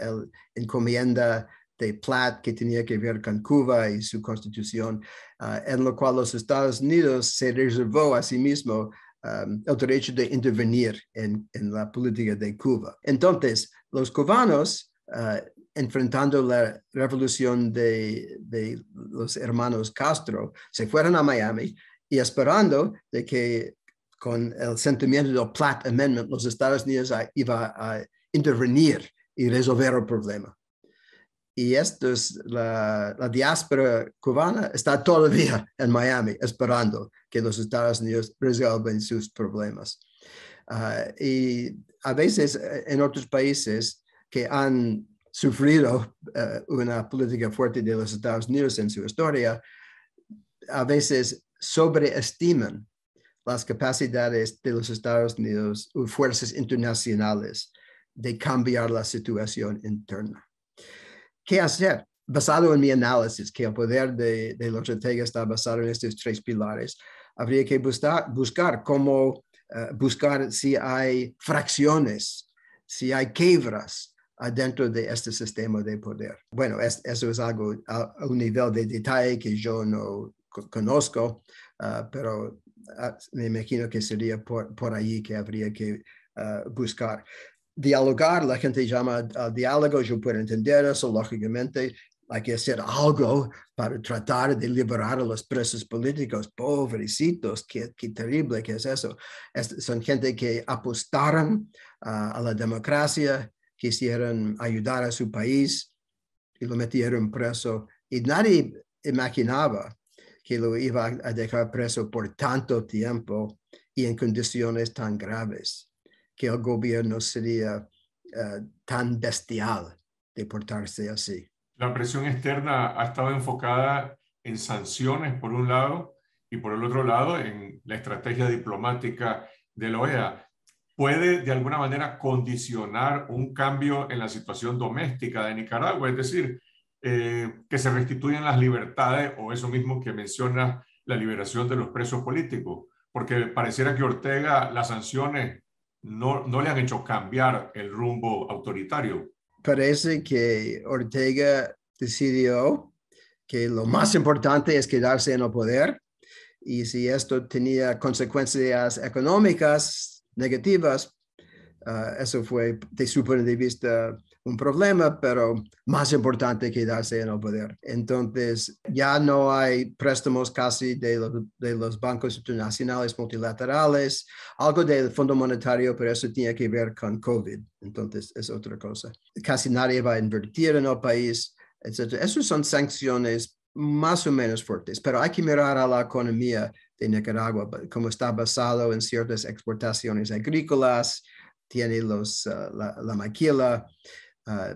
encomienda de Platt que tenía que ver con Cuba y su constitución, ah, en lo cual los Estados Unidos se reservó a sí mismo el um, derecho de intervenir en, la política de Cuba. Entonces, los cubanos, uh, enfrentando la revolución de, los hermanos Castro, se fueron a Miami y esperando de que con el sentimiento del Platt Amendment los Estados Unidos iban a intervenir y resolver el problema y es la, la, diáspora cubana está todavía en Miami esperando que los Estados Unidos resuelvan sus problemas. Ah, y a veces eh, en otros países que han sufrido eh, una política fuerte de los Estados Unidos en su historia, a veces sobreestiman las capacidades de los Estados Unidos o fuerzas internacionales de cambiar la situación interna qué hacer basado en mi análisis, que el poder de, de los está basado en estos tres pilares. Habría que buscar, buscar cómo eh, buscar si hay fracciones, si hay quebras dentro de este sistema de poder. Bueno, eso es algo a, un nivel de detalle que yo no conozco, eh, pero eh, me imagino que sería por, ahí que habría que buscar dialogar, la gente llama al ah, diálogo, yo puedo entender eso, lógicamente hay que hacer algo para tratar de liberar a los presos políticos, pobrecitos, qué, terrible que es eso. son gente que apostaron ah, a la democracia, quisieron ayudar a su país y lo metieron preso. Y nadie imaginaba que lo iba a dejar preso por tanto tiempo y en condiciones tan graves que el gobierno sería eh, tan bestial de portarse así. La presión externa ha estado enfocada en sanciones por un lado y por el otro lado en la estrategia diplomática de la OEA. ¿Puede de alguna manera condicionar un cambio en la situación doméstica de Nicaragua? Es decir, eh, que se restituyan las libertades o eso mismo que menciona la liberación de los presos políticos. Porque pareciera que Ortega las sanciones no, le han hecho cambiar el rumbo autoritario. Parece que Ortega decidió que lo más importante es quedarse en el poder y si esto tenía consecuencias económicas negativas, ah, eso fue de su punto de vista un problema, pero más importante quedarse en el poder. Entonces, ya no hay préstamos casi de, los bancos internacionales multilaterales, algo del Fondo Monetario, pero eso tiene que ver con COVID. Entonces, es otra cosa. Casi nadie va a invertir en el país, etc. Esas son sanciones más o menos fuertes, pero hay que mirar a la economía de Nicaragua, como está basado en ciertas exportaciones agrícolas, tiene los, ah, la maquila, Ah,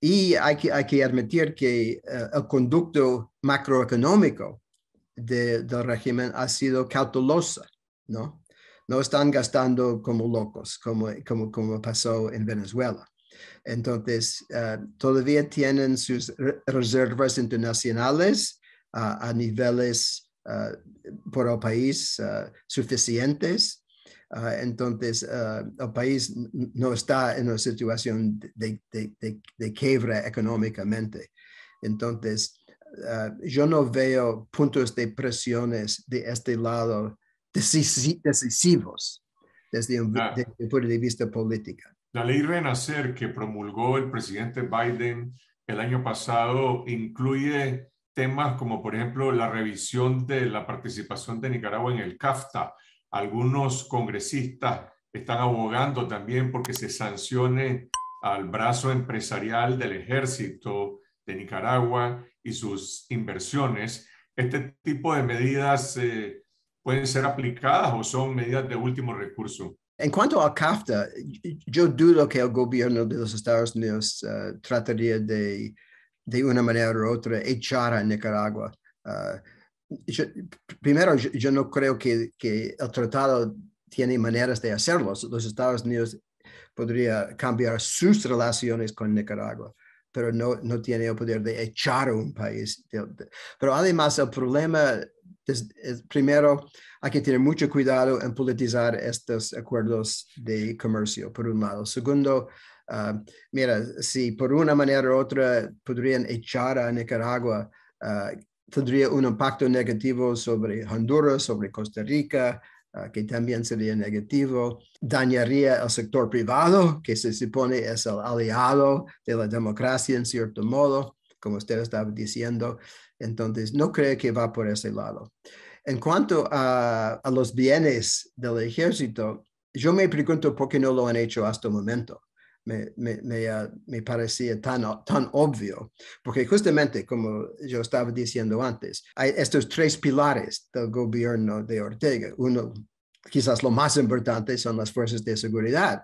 y hay que, admitir que eh, el conducto macroeconómico del régimen ha sido cauteloso, ¿no? No están gastando como locos, como, pasó en Venezuela. Entonces, eh, todavía tienen sus reservas internacionales ah, a niveles eh, por el país suficientes Ah, entonces, ah, el país no está en una situación de, de, quiebra económicamente. Entonces, ah, yo no veo puntos de presiones de este lado decisivos desde desde el punto de vista político. La ley Renacer que promulgó el presidente Biden el año pasado incluye temas como, por ejemplo, la revisión de la participación de Nicaragua en el CAFTA algunos congresistas están abogando también porque se sancione al brazo empresarial del ejército de Nicaragua y sus inversiones. Este tipo de medidas eh, pueden ser aplicadas o son medidas de último recurso. En cuanto a CAFTA, yo dudo que el gobierno de los Estados Unidos eh, trataría de, de una manera u otra, echar a Nicaragua. Eh, primero, yo, no creo que, el tratado tiene maneras de hacerlo. Los Estados Unidos podría cambiar sus relaciones con Nicaragua, pero no, no tiene el poder de echar a un país. Pero además el problema es, primero, hay que tener mucho cuidado en politizar estos acuerdos de comercio, por un lado. Segundo, ah, mira, si por una manera u otra podrían echar a Nicaragua, ah, tendría un impacto negativo sobre Honduras, sobre Costa Rica, ah, que también sería negativo. Dañaría al sector privado, que se supone es el aliado de la democracia en cierto modo, como usted estaba diciendo. Entonces, no cree que va por ese lado. En cuanto a los bienes del ejército, yo me pregunto por qué no lo han hecho hasta el momento me, ah, me, parecía tan, tan obvio, porque justamente como yo estaba diciendo antes, hay estos tres pilares del gobierno de Ortega. Uno, quizás lo más importante son las fuerzas de seguridad.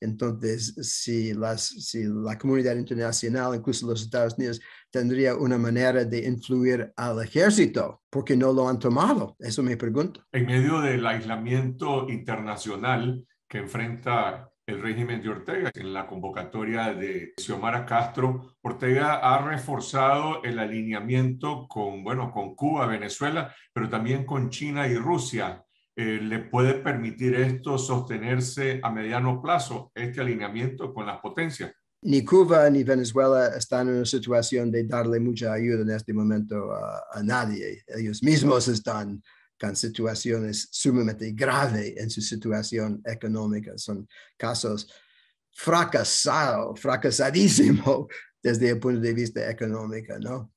Entonces, si, las, si la comunidad internacional, incluso los Estados Unidos, tendría una manera de influir al ejército, porque no lo han tomado, eso me pregunto. En medio del aislamiento internacional que enfrenta el régimen de Ortega. En la convocatoria de Xiomara Castro, Ortega ha reforzado el alineamiento con, bueno, con Cuba, Venezuela, pero también con China y Rusia. Eh, ¿Le puede permitir esto sostenerse a mediano plazo, este alineamiento con las potencias? Ni Cuba ni Venezuela están en una situación de darle mucha ayuda en este momento a, a nadie. Ellos mismos están con situaciones sumamente graves en su situación económica. Son casos fracasados, fracasadísimos <laughs> desde el punto de vista económico, ¿no?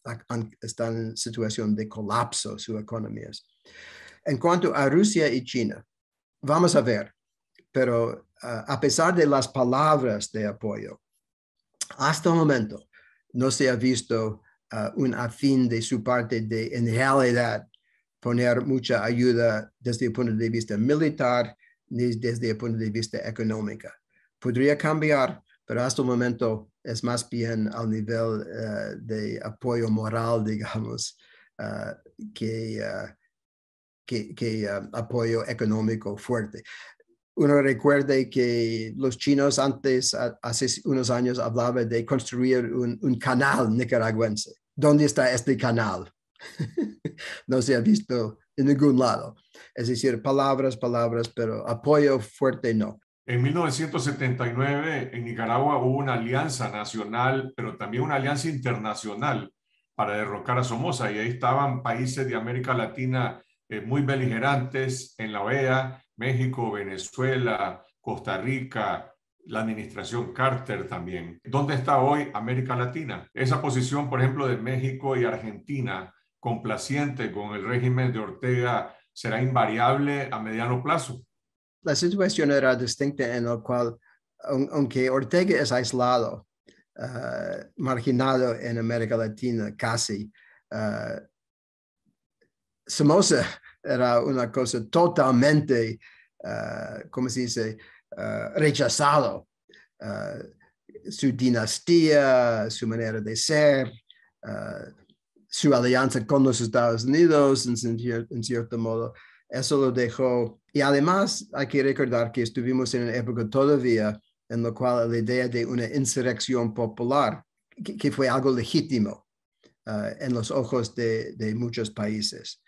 Están en situación de colapso sus economías. En cuanto a Rusia y China, vamos a ver, pero ah, a pesar de las palabras de apoyo, hasta el momento no se ha visto ah, un afín de su parte de en realidad poner mucha ayuda desde el punto de vista militar ni desde el punto de vista económico. Podría cambiar, pero hasta el momento es más bien al nivel eh, de apoyo moral, <laughs> digamos, eh, eh, que, que, apoyo económico fuerte. Uno recuerde que los chinos antes, hace unos años, hablaban de construir un canal nicaragüense. ¿Dónde está este canal? <laughs> no se ha visto en ningún lado. Es decir, palabras, palabras, pero apoyo fuerte no. En 1979 en Nicaragua hubo una alianza nacional, pero también una alianza internacional para derrocar a Somoza y ahí estaban países de América Latina eh, muy beligerantes en la OEA, México, Venezuela, Costa Rica, la administración Carter también. ¿Dónde está hoy América Latina? Esa posición, por ejemplo, de México y Argentina complaciente con el régimen de Ortega será invariable a mediano plazo? La situación era distinta en la cual, aunque Ortega es aislado, eh, marginado en América Latina casi, eh, Somoza era una cosa totalmente, como eh, ¿cómo se dice?, rechazado. su dinastía, su manera de ser, su alianza con los Estados Unidos, en, cierto modo, eso lo dejó. Y además hay que recordar que estuvimos en una época todavía en la cual la idea de una insurrección popular, que, fue algo legítimo eh, en los ojos de, muchos países.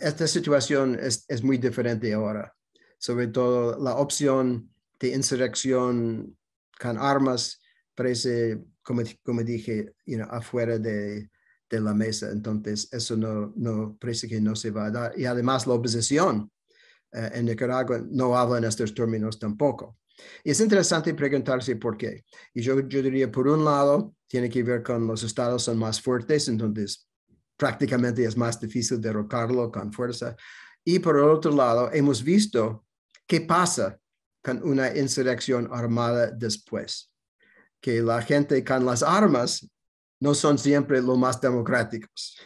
esta situación es, muy diferente ahora, sobre todo la opción de insurrección con armas parece, como, dije, afuera de, de la mesa. Entonces, eso no, no parece que no se va a dar. Y además, la oposición eh, en Nicaragua no habla en estos términos tampoco. es interesante preguntarse por qué. Y yo, yo diría, por un lado, tiene que ver con los estados son más fuertes, entonces prácticamente es más difícil derrocarlo con fuerza. Y por otro lado, hemos visto qué pasa con una insurrección armada después, que la gente con las armas no son siempre los más democráticos.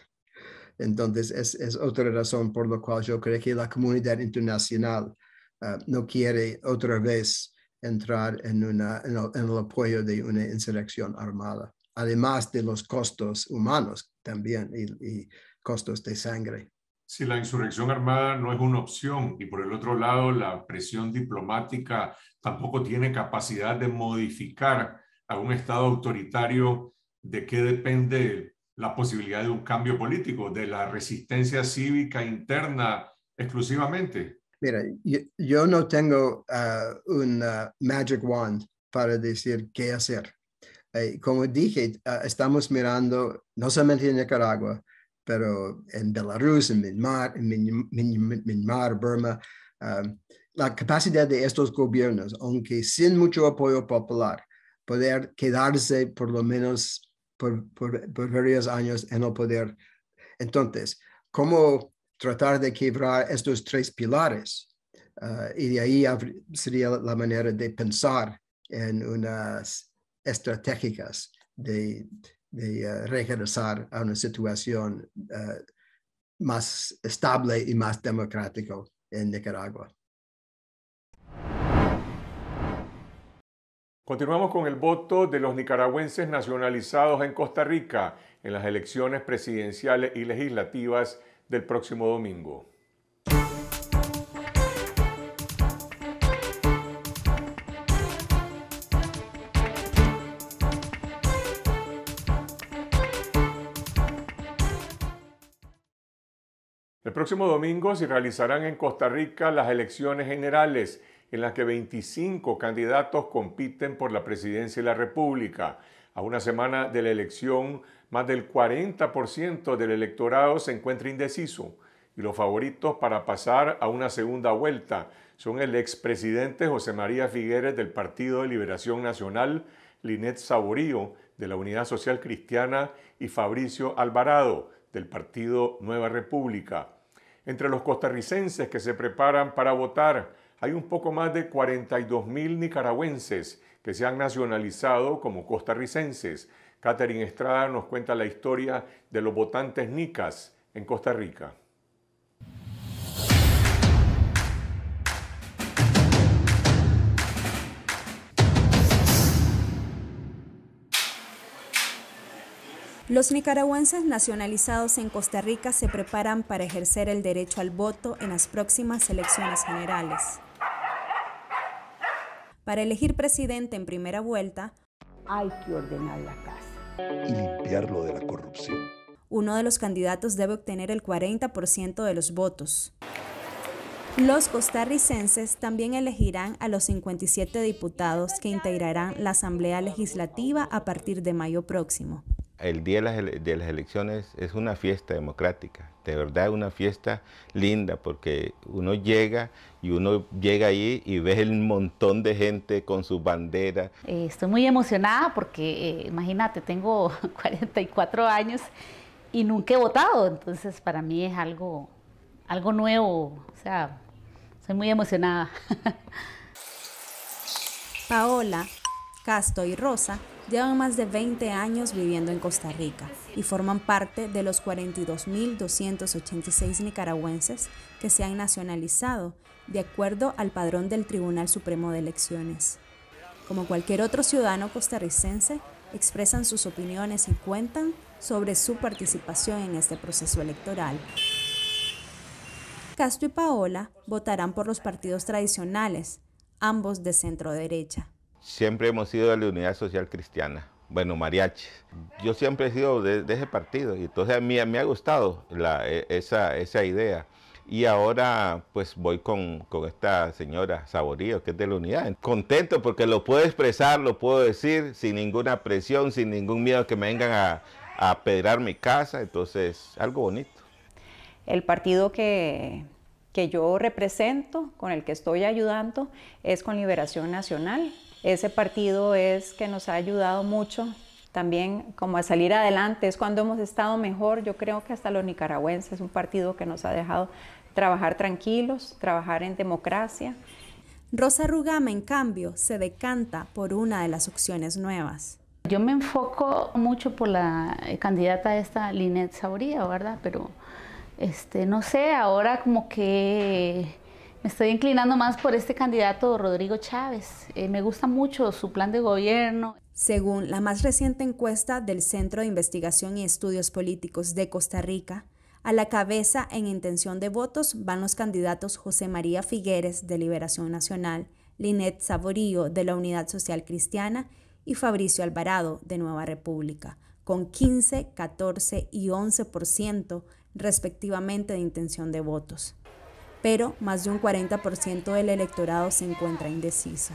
Entonces, es, otra razón por la cual yo creo que la comunidad internacional ah, no quiere otra vez entrar en, una, en, el, apoyo de una insurrección armada, además de los costos humanos también y, costos de sangre. Si la insurrección armada no es una opción y por el otro lado la presión diplomática tampoco tiene capacidad de modificar a un Estado autoritario de qué depende la posibilidad de un cambio político, de la resistencia cívica interna exclusivamente. Mira, yo, no tengo uh, un uh, magic wand para decir qué hacer. Eh, como dije, uh, estamos mirando no solamente en Nicaragua, pero en Belarus, en Myanmar, en Myanmar, Burma, um, la capacidad de estos gobiernos, aunque sin mucho apoyo popular, poder quedarse por lo menos por, varios años en el poder. Entonces, ¿cómo tratar de quebrar estos tres pilares? Ah, y de ahí sería la manera de pensar en unas estratégicas de, de ah, regresar a una situación ah, más estable y más democrática en Nicaragua. Continuamos con el voto de los nicaragüenses nacionalizados en Costa Rica en las elecciones presidenciales y legislativas del próximo domingo. El próximo domingo se realizarán en Costa Rica las elecciones generales en la que 25 candidatos compiten por la presidencia de la República. A una semana de la elección, más del 40% del electorado se encuentra indeciso y los favoritos para pasar a una segunda vuelta son el expresidente José María Figueres del Partido de Liberación Nacional, Linet Saborío de la Unidad Social Cristiana y Fabricio Alvarado del Partido Nueva República. Entre los costarricenses que se preparan para votar hay un poco más de 42.000 nicaragüenses que se han nacionalizado como costarricenses. Catherine Estrada nos cuenta la historia de los votantes nicas en Costa Rica. Los nicaragüenses nacionalizados en Costa Rica se preparan para ejercer el derecho al voto en las próximas elecciones generales. Para elegir presidente en primera vuelta, hay que ordenar la casa y limpiarlo de la corrupción. Uno de los candidatos debe obtener el 40% de los votos. Los costarricenses también elegirán a los 57 diputados que integrarán la Asamblea Legislativa a partir de mayo próximo el día de las, elecciones es una fiesta democrática, de verdad una fiesta linda, porque uno llega y uno llega ahí y ve el montón de gente con sus banderas. Eh, estoy muy emocionada porque, eh, imagínate, tengo 44 <laughs> años y nunca he votado, entonces para mí es algo, algo nuevo, o sea, estoy muy emocionada. <laughs> Paola, Casto y Rosa llevan más de 20 años viviendo en Costa Rica y forman parte de los 42.286 nicaragüenses que se han nacionalizado, de acuerdo al padrón del Tribunal Supremo de Elecciones. Como cualquier otro ciudadano costarricense, expresan sus opiniones y cuentan sobre su participación en este proceso electoral. Castro y Paola votarán por los partidos tradicionales, ambos de centro derecha siempre hemos sido de la Unidad Social Cristiana, bueno, mariachi. Yo siempre he sido de, ese partido y entonces a mí me ha gustado e, esa, idea. Y ahora pues voy con, con, esta señora Saborío, que es de la unidad. Contento porque lo puedo expresar, lo puedo decir sin ninguna presión, sin ningún miedo que me vengan a, apedrar mi casa. Entonces, algo bonito. El partido que, que yo represento, con el que estoy ayudando, es con Liberación Nacional, ese partido es que nos ha ayudado mucho también como a salir adelante, es cuando hemos estado mejor, yo creo que hasta los nicaragüenses, un partido que nos ha dejado trabajar tranquilos, trabajar en democracia. Rosa Rugama, en cambio, se decanta por una de las opciones nuevas. Yo me enfoco mucho por la candidata esta, Linet Sauría, ¿verdad? Pero, este, no sé, ahora como que me estoy inclinando más por este candidato Rodrigo Chávez. Eh, me gusta mucho su plan de gobierno. Según la más reciente encuesta del Centro de Investigación y Estudios Políticos de Costa Rica, a la cabeza en intención de votos van los candidatos José María Figueres de Liberación Nacional, Linet Saborío de la Unidad Social Cristiana y Fabricio Alvarado de Nueva República, con 15, 14 y 11% respectivamente de intención de votos pero más de un 40% del electorado se encuentra indeciso.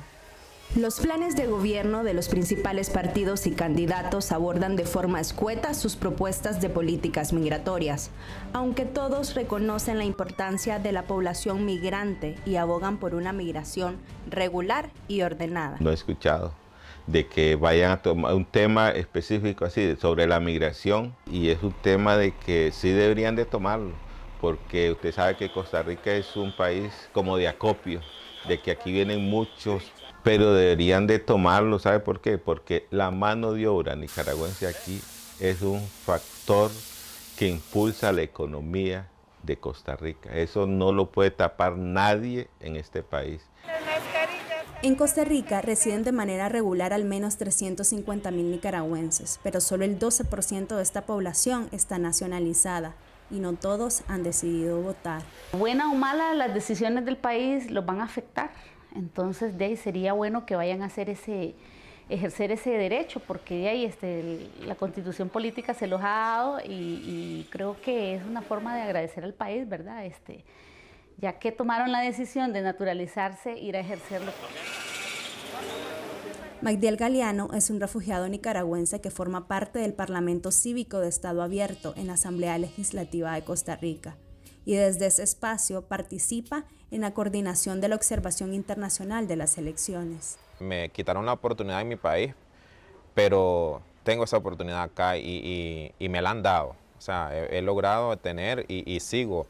Los planes de gobierno de los principales partidos y candidatos abordan de forma escueta sus propuestas de políticas migratorias, aunque todos reconocen la importancia de la población migrante y abogan por una migración regular y ordenada. No he escuchado de que vayan a tomar un tema específico así sobre la migración y es un tema de que sí deberían de tomarlo porque usted sabe que Costa Rica es un país como de acopio, de que aquí vienen muchos, pero deberían de tomarlo, ¿sabe por qué? Porque la mano de obra nicaragüense aquí es un factor que impulsa la economía de Costa Rica. Eso no lo puede tapar nadie en este país. En Costa Rica residen de manera regular al menos 350.000 nicaragüenses, pero solo el 12% de esta población está nacionalizada y no todos han decidido votar. Buena o mala, las decisiones del país los van a afectar. Entonces, de ahí sería bueno que vayan a hacer ese, ejercer ese derecho, porque de ahí este, la constitución política se los ha dado y, creo que es una forma de agradecer al país, ¿verdad? Este, ya que tomaron la decisión de naturalizarse, ir a ejercerlo. Magdiel Galeano es un refugiado nicaragüense que forma parte del Parlamento Cívico de Estado Abierto en la Asamblea Legislativa de Costa Rica y desde ese espacio participa en la coordinación de la observación internacional de las elecciones. Me quitaron la oportunidad en mi país, pero tengo esa oportunidad acá y, me la han dado. O sea, he, logrado tener y, sigo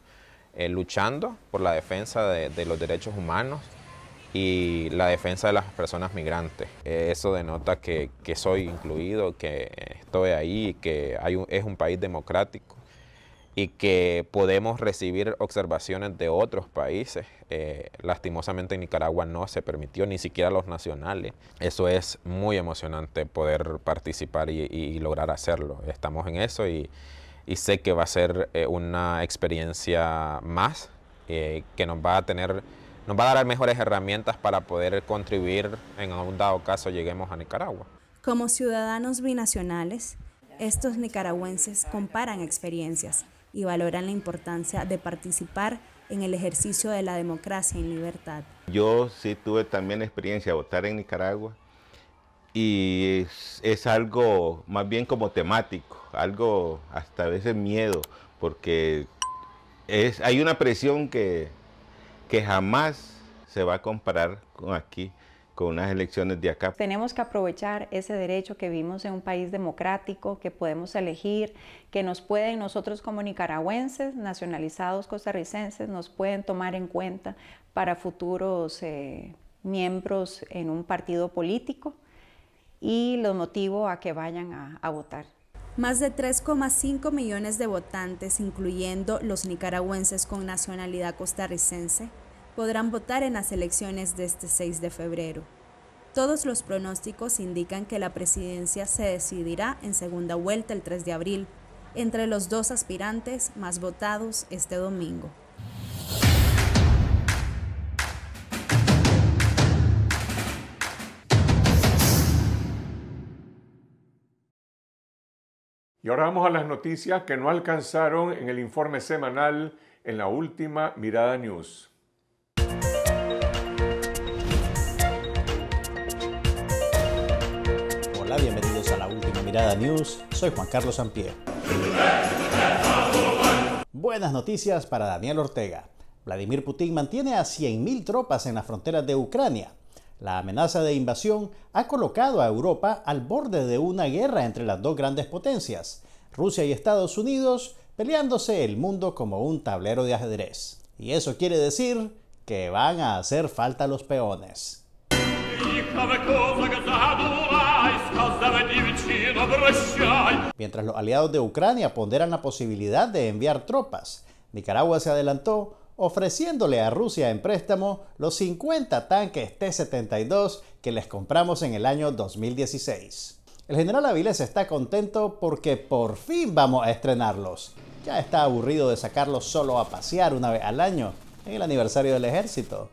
eh, luchando por la defensa de los derechos humanos, y la defensa de las personas migrantes. Eh, eso denota que, soy incluido, que estoy ahí, que hay es un país democrático y que podemos recibir observaciones de otros países. Eh, lastimosamente en Nicaragua no se permitió, ni siquiera los nacionales. Eso es muy emocionante poder participar y, lograr hacerlo. Estamos en eso y, sé que va a ser eh, una experiencia más que nos va a tener nos va a dar mejores herramientas para poder contribuir en un dado caso lleguemos a Nicaragua. Como ciudadanos binacionales, estos nicaragüenses comparan experiencias y valoran la importancia de participar en el ejercicio de la democracia y libertad. Yo sí tuve también experiencia de votar en Nicaragua y es, algo más bien como temático, algo hasta a veces miedo, porque es, hay una presión que que jamás se va a comparar con aquí, con unas elecciones de acá. Tenemos que aprovechar ese derecho que vivimos en un país democrático, que podemos elegir, que nos pueden nosotros como nicaragüenses, nacionalizados costarricenses, nos pueden tomar en cuenta para futuros eh, miembros en un partido político y los motivo a que vayan a votar. Más de 3,5 millones de votantes, incluyendo los nicaragüenses con nacionalidad costarricense, podrán votar en las elecciones de este 6 de febrero. Todos los pronósticos indican que la presidencia se decidirá en segunda vuelta el 3 de abril, entre los dos aspirantes más votados este domingo. Y ahora vamos a las noticias que no alcanzaron en el informe semanal en la última Mirada News. Hola, bienvenidos a la última Mirada News. Soy Juan Carlos Sampier. Buenas noticias para Daniel Ortega. Vladimir Putin mantiene a 100.000 tropas en las fronteras de Ucrania. La amenaza de invasión ha colocado a Europa al borde de una guerra entre las dos grandes potencias, Rusia y Estados Unidos, peleándose el mundo como un tablero de ajedrez. Y eso quiere decir que van a hacer falta los peones. Mientras los aliados de Ucrania ponderan la posibilidad de enviar tropas, Nicaragua se adelantó ofreciéndole a Rusia en préstamo los 50 tanques T-72 que les compramos en el año 2016. El general Avilés está contento porque por fin vamos a estrenarlos. Ya está aburrido de sacarlos solo a pasear una vez al año, en el aniversario del ejército.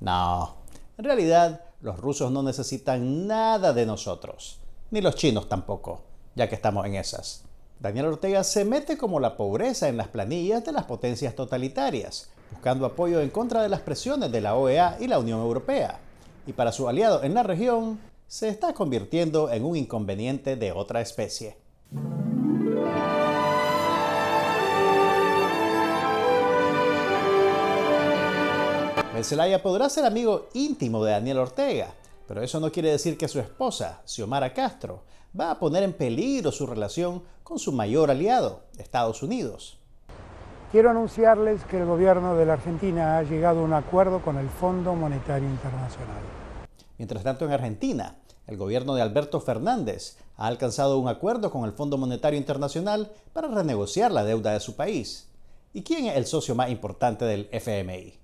No, en realidad los rusos no necesitan nada de nosotros, ni los chinos tampoco, ya que estamos en esas. Daniel Ortega se mete como la pobreza en las planillas de las potencias totalitarias, buscando apoyo en contra de las presiones de la OEA y la Unión Europea. Y para su aliado en la región, se está convirtiendo en un inconveniente de otra especie. Zelaya podrá ser amigo íntimo de Daniel Ortega, pero eso no quiere decir que su esposa, Xiomara Castro, va a poner en peligro su relación con su mayor aliado, Estados Unidos. Quiero anunciarles que el gobierno de la Argentina ha llegado a un acuerdo con el Fondo Monetario Internacional. Mientras tanto, en Argentina, el gobierno de Alberto Fernández ha alcanzado un acuerdo con el Fondo Monetario Internacional para renegociar la deuda de su país. ¿Y quién es el socio más importante del FMI?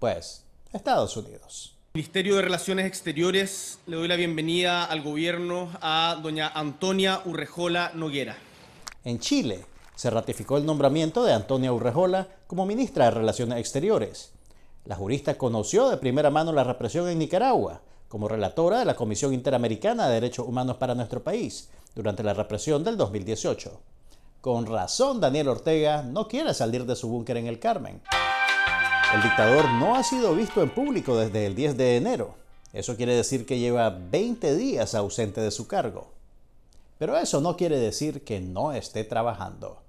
Pues, Estados Unidos. Ministerio de Relaciones Exteriores, le doy la bienvenida al gobierno a doña Antonia Urrejola Noguera. En Chile se ratificó el nombramiento de Antonia Urrejola como ministra de Relaciones Exteriores. La jurista conoció de primera mano la represión en Nicaragua como relatora de la Comisión Interamericana de Derechos Humanos para nuestro país durante la represión del 2018. Con razón, Daniel Ortega no quiere salir de su búnker en el Carmen. El dictador no ha sido visto en público desde el 10 de enero. Eso quiere decir que lleva 20 días ausente de su cargo. Pero eso no quiere decir que no esté trabajando.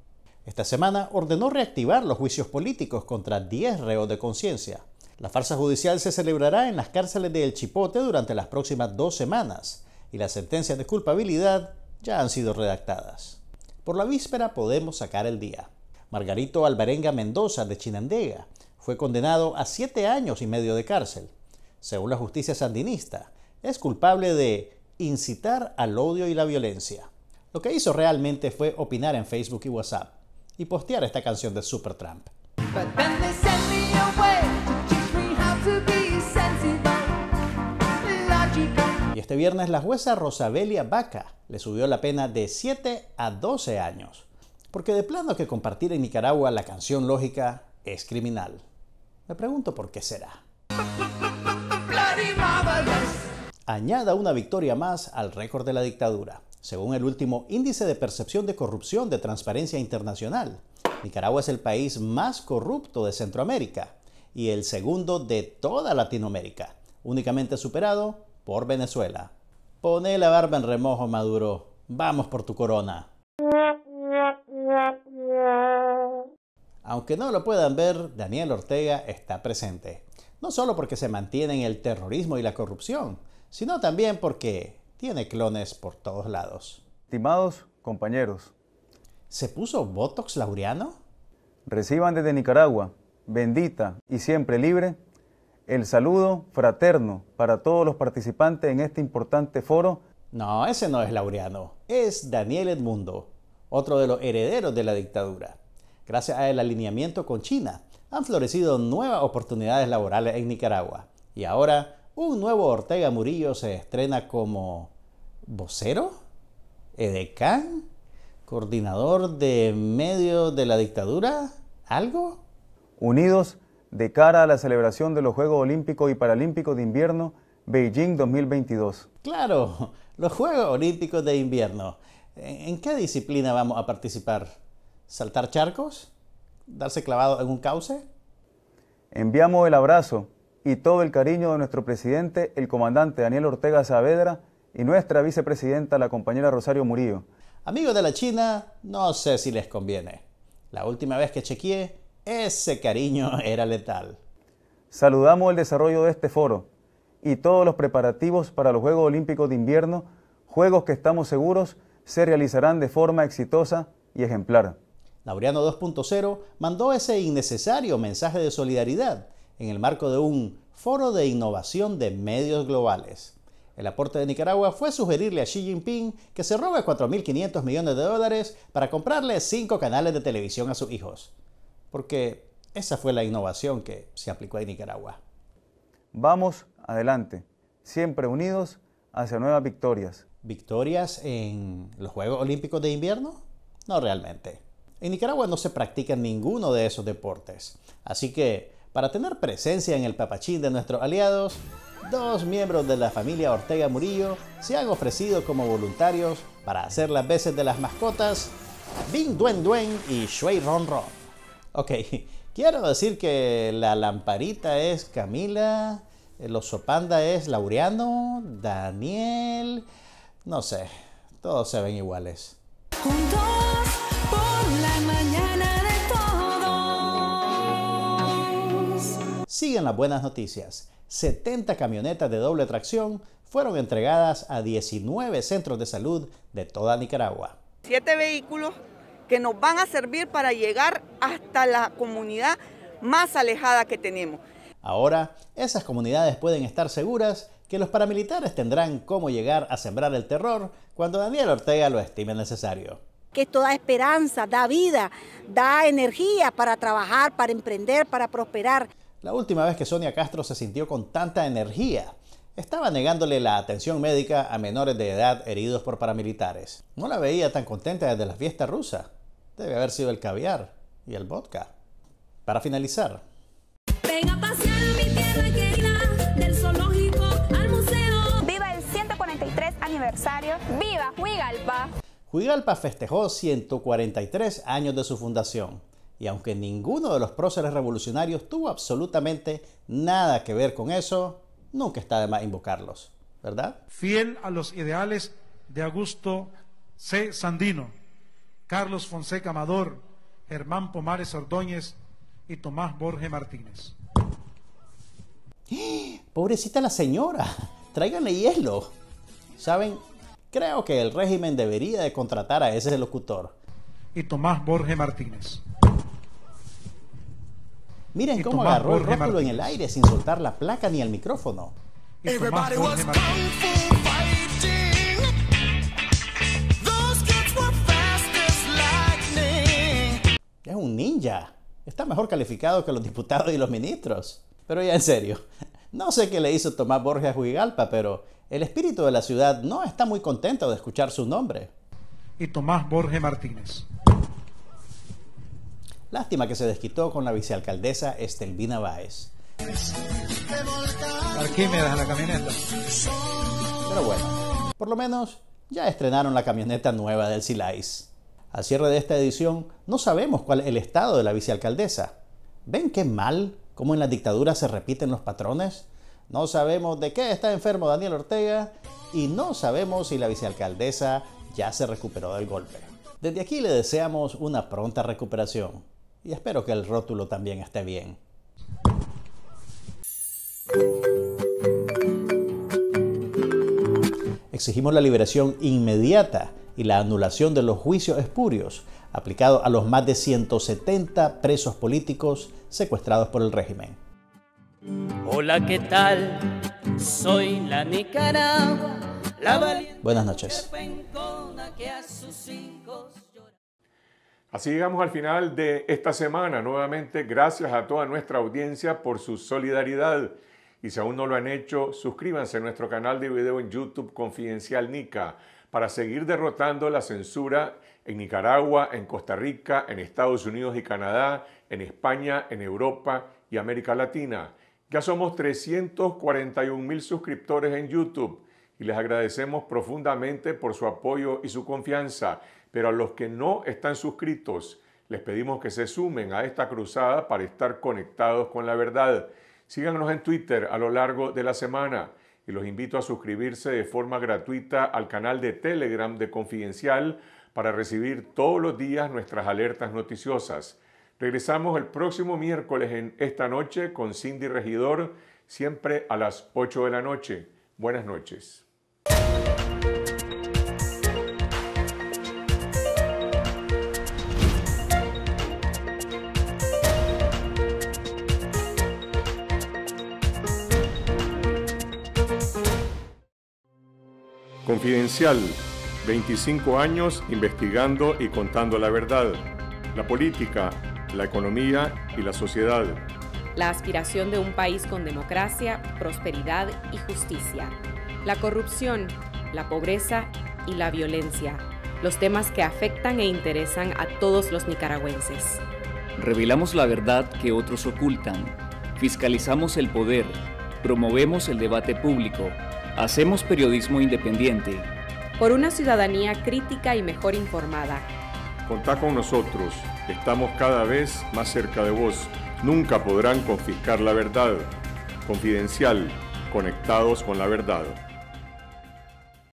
Esta semana ordenó reactivar los juicios políticos contra 10 reos de conciencia. La farsa judicial se celebrará en las cárceles de El Chipote durante las próximas dos semanas y las sentencias de culpabilidad ya han sido redactadas. Por la víspera podemos sacar el día. Margarito Alvarenga Mendoza de Chinandega fue condenado a siete años y medio de cárcel. Según la justicia sandinista, es culpable de incitar al odio y la violencia. Lo que hizo realmente fue opinar en Facebook y WhatsApp y postear esta canción de Supertramp. Y este viernes la jueza Rosabelia Vaca le subió la pena de 7 a 12 años, porque de plano que compartir en Nicaragua la canción lógica es criminal. Me pregunto por qué será. Añada una victoria más al récord de la dictadura. Según el último índice de percepción de corrupción de Transparencia Internacional, Nicaragua es el país más corrupto de Centroamérica y el segundo de toda Latinoamérica, únicamente superado por Venezuela. Pone la barba en remojo, Maduro. Vamos por tu corona. Aunque no lo puedan ver, Daniel Ortega está presente. No solo porque se mantienen el terrorismo y la corrupción, sino también porque tiene clones por todos lados. Estimados compañeros, ¿se puso Botox Laureano? Reciban desde Nicaragua, bendita y siempre libre, el saludo fraterno para todos los participantes en este importante foro. No, ese no es Laureano, es Daniel Edmundo, otro de los herederos de la dictadura. Gracias al alineamiento con China, han florecido nuevas oportunidades laborales en Nicaragua. Y ahora, un nuevo Ortega Murillo se estrena como vocero, edecán, coordinador de medios de la dictadura, algo. Unidos de cara a la celebración de los Juegos Olímpicos y Paralímpicos de Invierno Beijing 2022. Claro, <laughs> los Juegos Olímpicos de Invierno. ¿En qué disciplina vamos a participar? saltar charcos, darse clavado en un cauce. Enviamos el abrazo y todo el cariño de nuestro presidente, el comandante Daniel Ortega Saavedra, y nuestra vicepresidenta, la compañera Rosario Murillo. Amigos de la China, no sé si les conviene. La última vez que chequeé, ese cariño <laughs> era letal. Saludamos el desarrollo de este foro y todos los preparativos para los Juegos Olímpicos de Invierno, juegos que estamos seguros se realizarán de forma exitosa y ejemplar. Laureano 2.0 mandó ese innecesario mensaje de solidaridad en el marco de un foro de innovación de medios globales. El aporte de Nicaragua fue sugerirle a Xi Jinping que se robe 4.500 millones de dólares para comprarle 5 canales de televisión a sus hijos. Porque esa fue la innovación que se aplicó en Nicaragua. Vamos adelante, siempre unidos hacia nuevas victorias. ¿Victorias en los Juegos Olímpicos de Invierno? No realmente. En Nicaragua no se practica ninguno de esos deportes, así que para tener presencia en el papachín de nuestros aliados, dos miembros de la familia Ortega Murillo se han ofrecido como voluntarios para hacer las veces de las mascotas Bing Duen Duen y Shui Ron Ron. Ok, quiero decir que la lamparita es Camila, el oso panda es Laureano, Daniel, no sé, todos se ven iguales. siguen las buenas noticias. 70 camionetas de doble tracción fueron entregadas a 19 centros de salud de toda Nicaragua. Siete vehículos que nos van a servir para llegar hasta la comunidad más alejada que tenemos. Ahora, esas comunidades pueden estar seguras que los paramilitares tendrán cómo llegar a sembrar el terror cuando Daniel Ortega lo estime necesario. Que esto da esperanza, da vida, da energía para trabajar, para emprender, para prosperar. La última vez que Sonia Castro se sintió con tanta energía estaba negándole la atención médica a menores de edad heridos por paramilitares. No la veía tan contenta desde la fiesta rusa. Debe haber sido el caviar y el vodka. Para finalizar. Ven a pasear mi tierra querida, del zoológico al museo. Viva el 143 aniversario. Viva Huigalpa. Huigalpa festejó 143 años de su fundación. Y aunque ninguno de los próceres revolucionarios tuvo absolutamente nada que ver con eso, nunca está de más invocarlos, ¿verdad? Fiel a los ideales de Augusto C. Sandino, Carlos Fonseca Amador, Germán Pomares Ordóñez y Tomás Borges Martínez. ¡Ah! Pobrecita la señora, <laughs> tráiganle hielo. ¿Saben? Creo que el régimen debería de contratar a ese locutor. Y Tomás Borges Martínez. Miren cómo agarró el rótulo en el aire sin soltar la placa ni el micrófono. Es un ninja. Está mejor calificado que los diputados y los ministros. Pero ya en serio, <laughs> no sé qué le hizo Tomás Borges a Juigalpa, pero el espíritu de la ciudad no está muy contento de escuchar su nombre. Y Tomás Borges Martínez. Lástima que se desquitó con la vicealcaldesa Estelvina Báez. la camioneta. Pero bueno, por lo menos ya estrenaron la camioneta nueva del Silais. Al cierre de esta edición, no sabemos cuál es el estado de la vicealcaldesa. ¿Ven qué mal cómo en la dictadura se repiten los patrones? No sabemos de qué está enfermo Daniel Ortega y no sabemos si la vicealcaldesa ya se recuperó del golpe. Desde aquí le deseamos una pronta recuperación y espero que el rótulo también esté bien. Exigimos la liberación inmediata y la anulación de los juicios espurios aplicados a los más de 170 presos políticos secuestrados por el régimen. Hola, ¿qué tal? Soy la Nicaragua. La Buenas noches. Así llegamos al final de esta semana. Nuevamente, gracias a toda nuestra audiencia por su solidaridad. Y si aún no lo han hecho, suscríbanse a nuestro canal de video en YouTube Confidencial Nica para seguir derrotando la censura en Nicaragua, en Costa Rica, en Estados Unidos y Canadá, en España, en Europa y América Latina. Ya somos 341 mil suscriptores en YouTube y les agradecemos profundamente por su apoyo y su confianza. Pero a los que no están suscritos, les pedimos que se sumen a esta cruzada para estar conectados con la verdad. Síganos en Twitter a lo largo de la semana y los invito a suscribirse de forma gratuita al canal de Telegram de Confidencial para recibir todos los días nuestras alertas noticiosas. Regresamos el próximo miércoles en esta noche con Cindy Regidor, siempre a las 8 de la noche. Buenas noches. Confidencial, 25 años investigando y contando la verdad, la política, la economía y la sociedad. La aspiración de un país con democracia, prosperidad y justicia. La corrupción, la pobreza y la violencia. Los temas que afectan e interesan a todos los nicaragüenses. Revelamos la verdad que otros ocultan. Fiscalizamos el poder. Promovemos el debate público Hacemos periodismo independiente. Por una ciudadanía crítica y mejor informada. Contá con nosotros. Estamos cada vez más cerca de vos. Nunca podrán confiscar la verdad. Confidencial. Conectados con la verdad.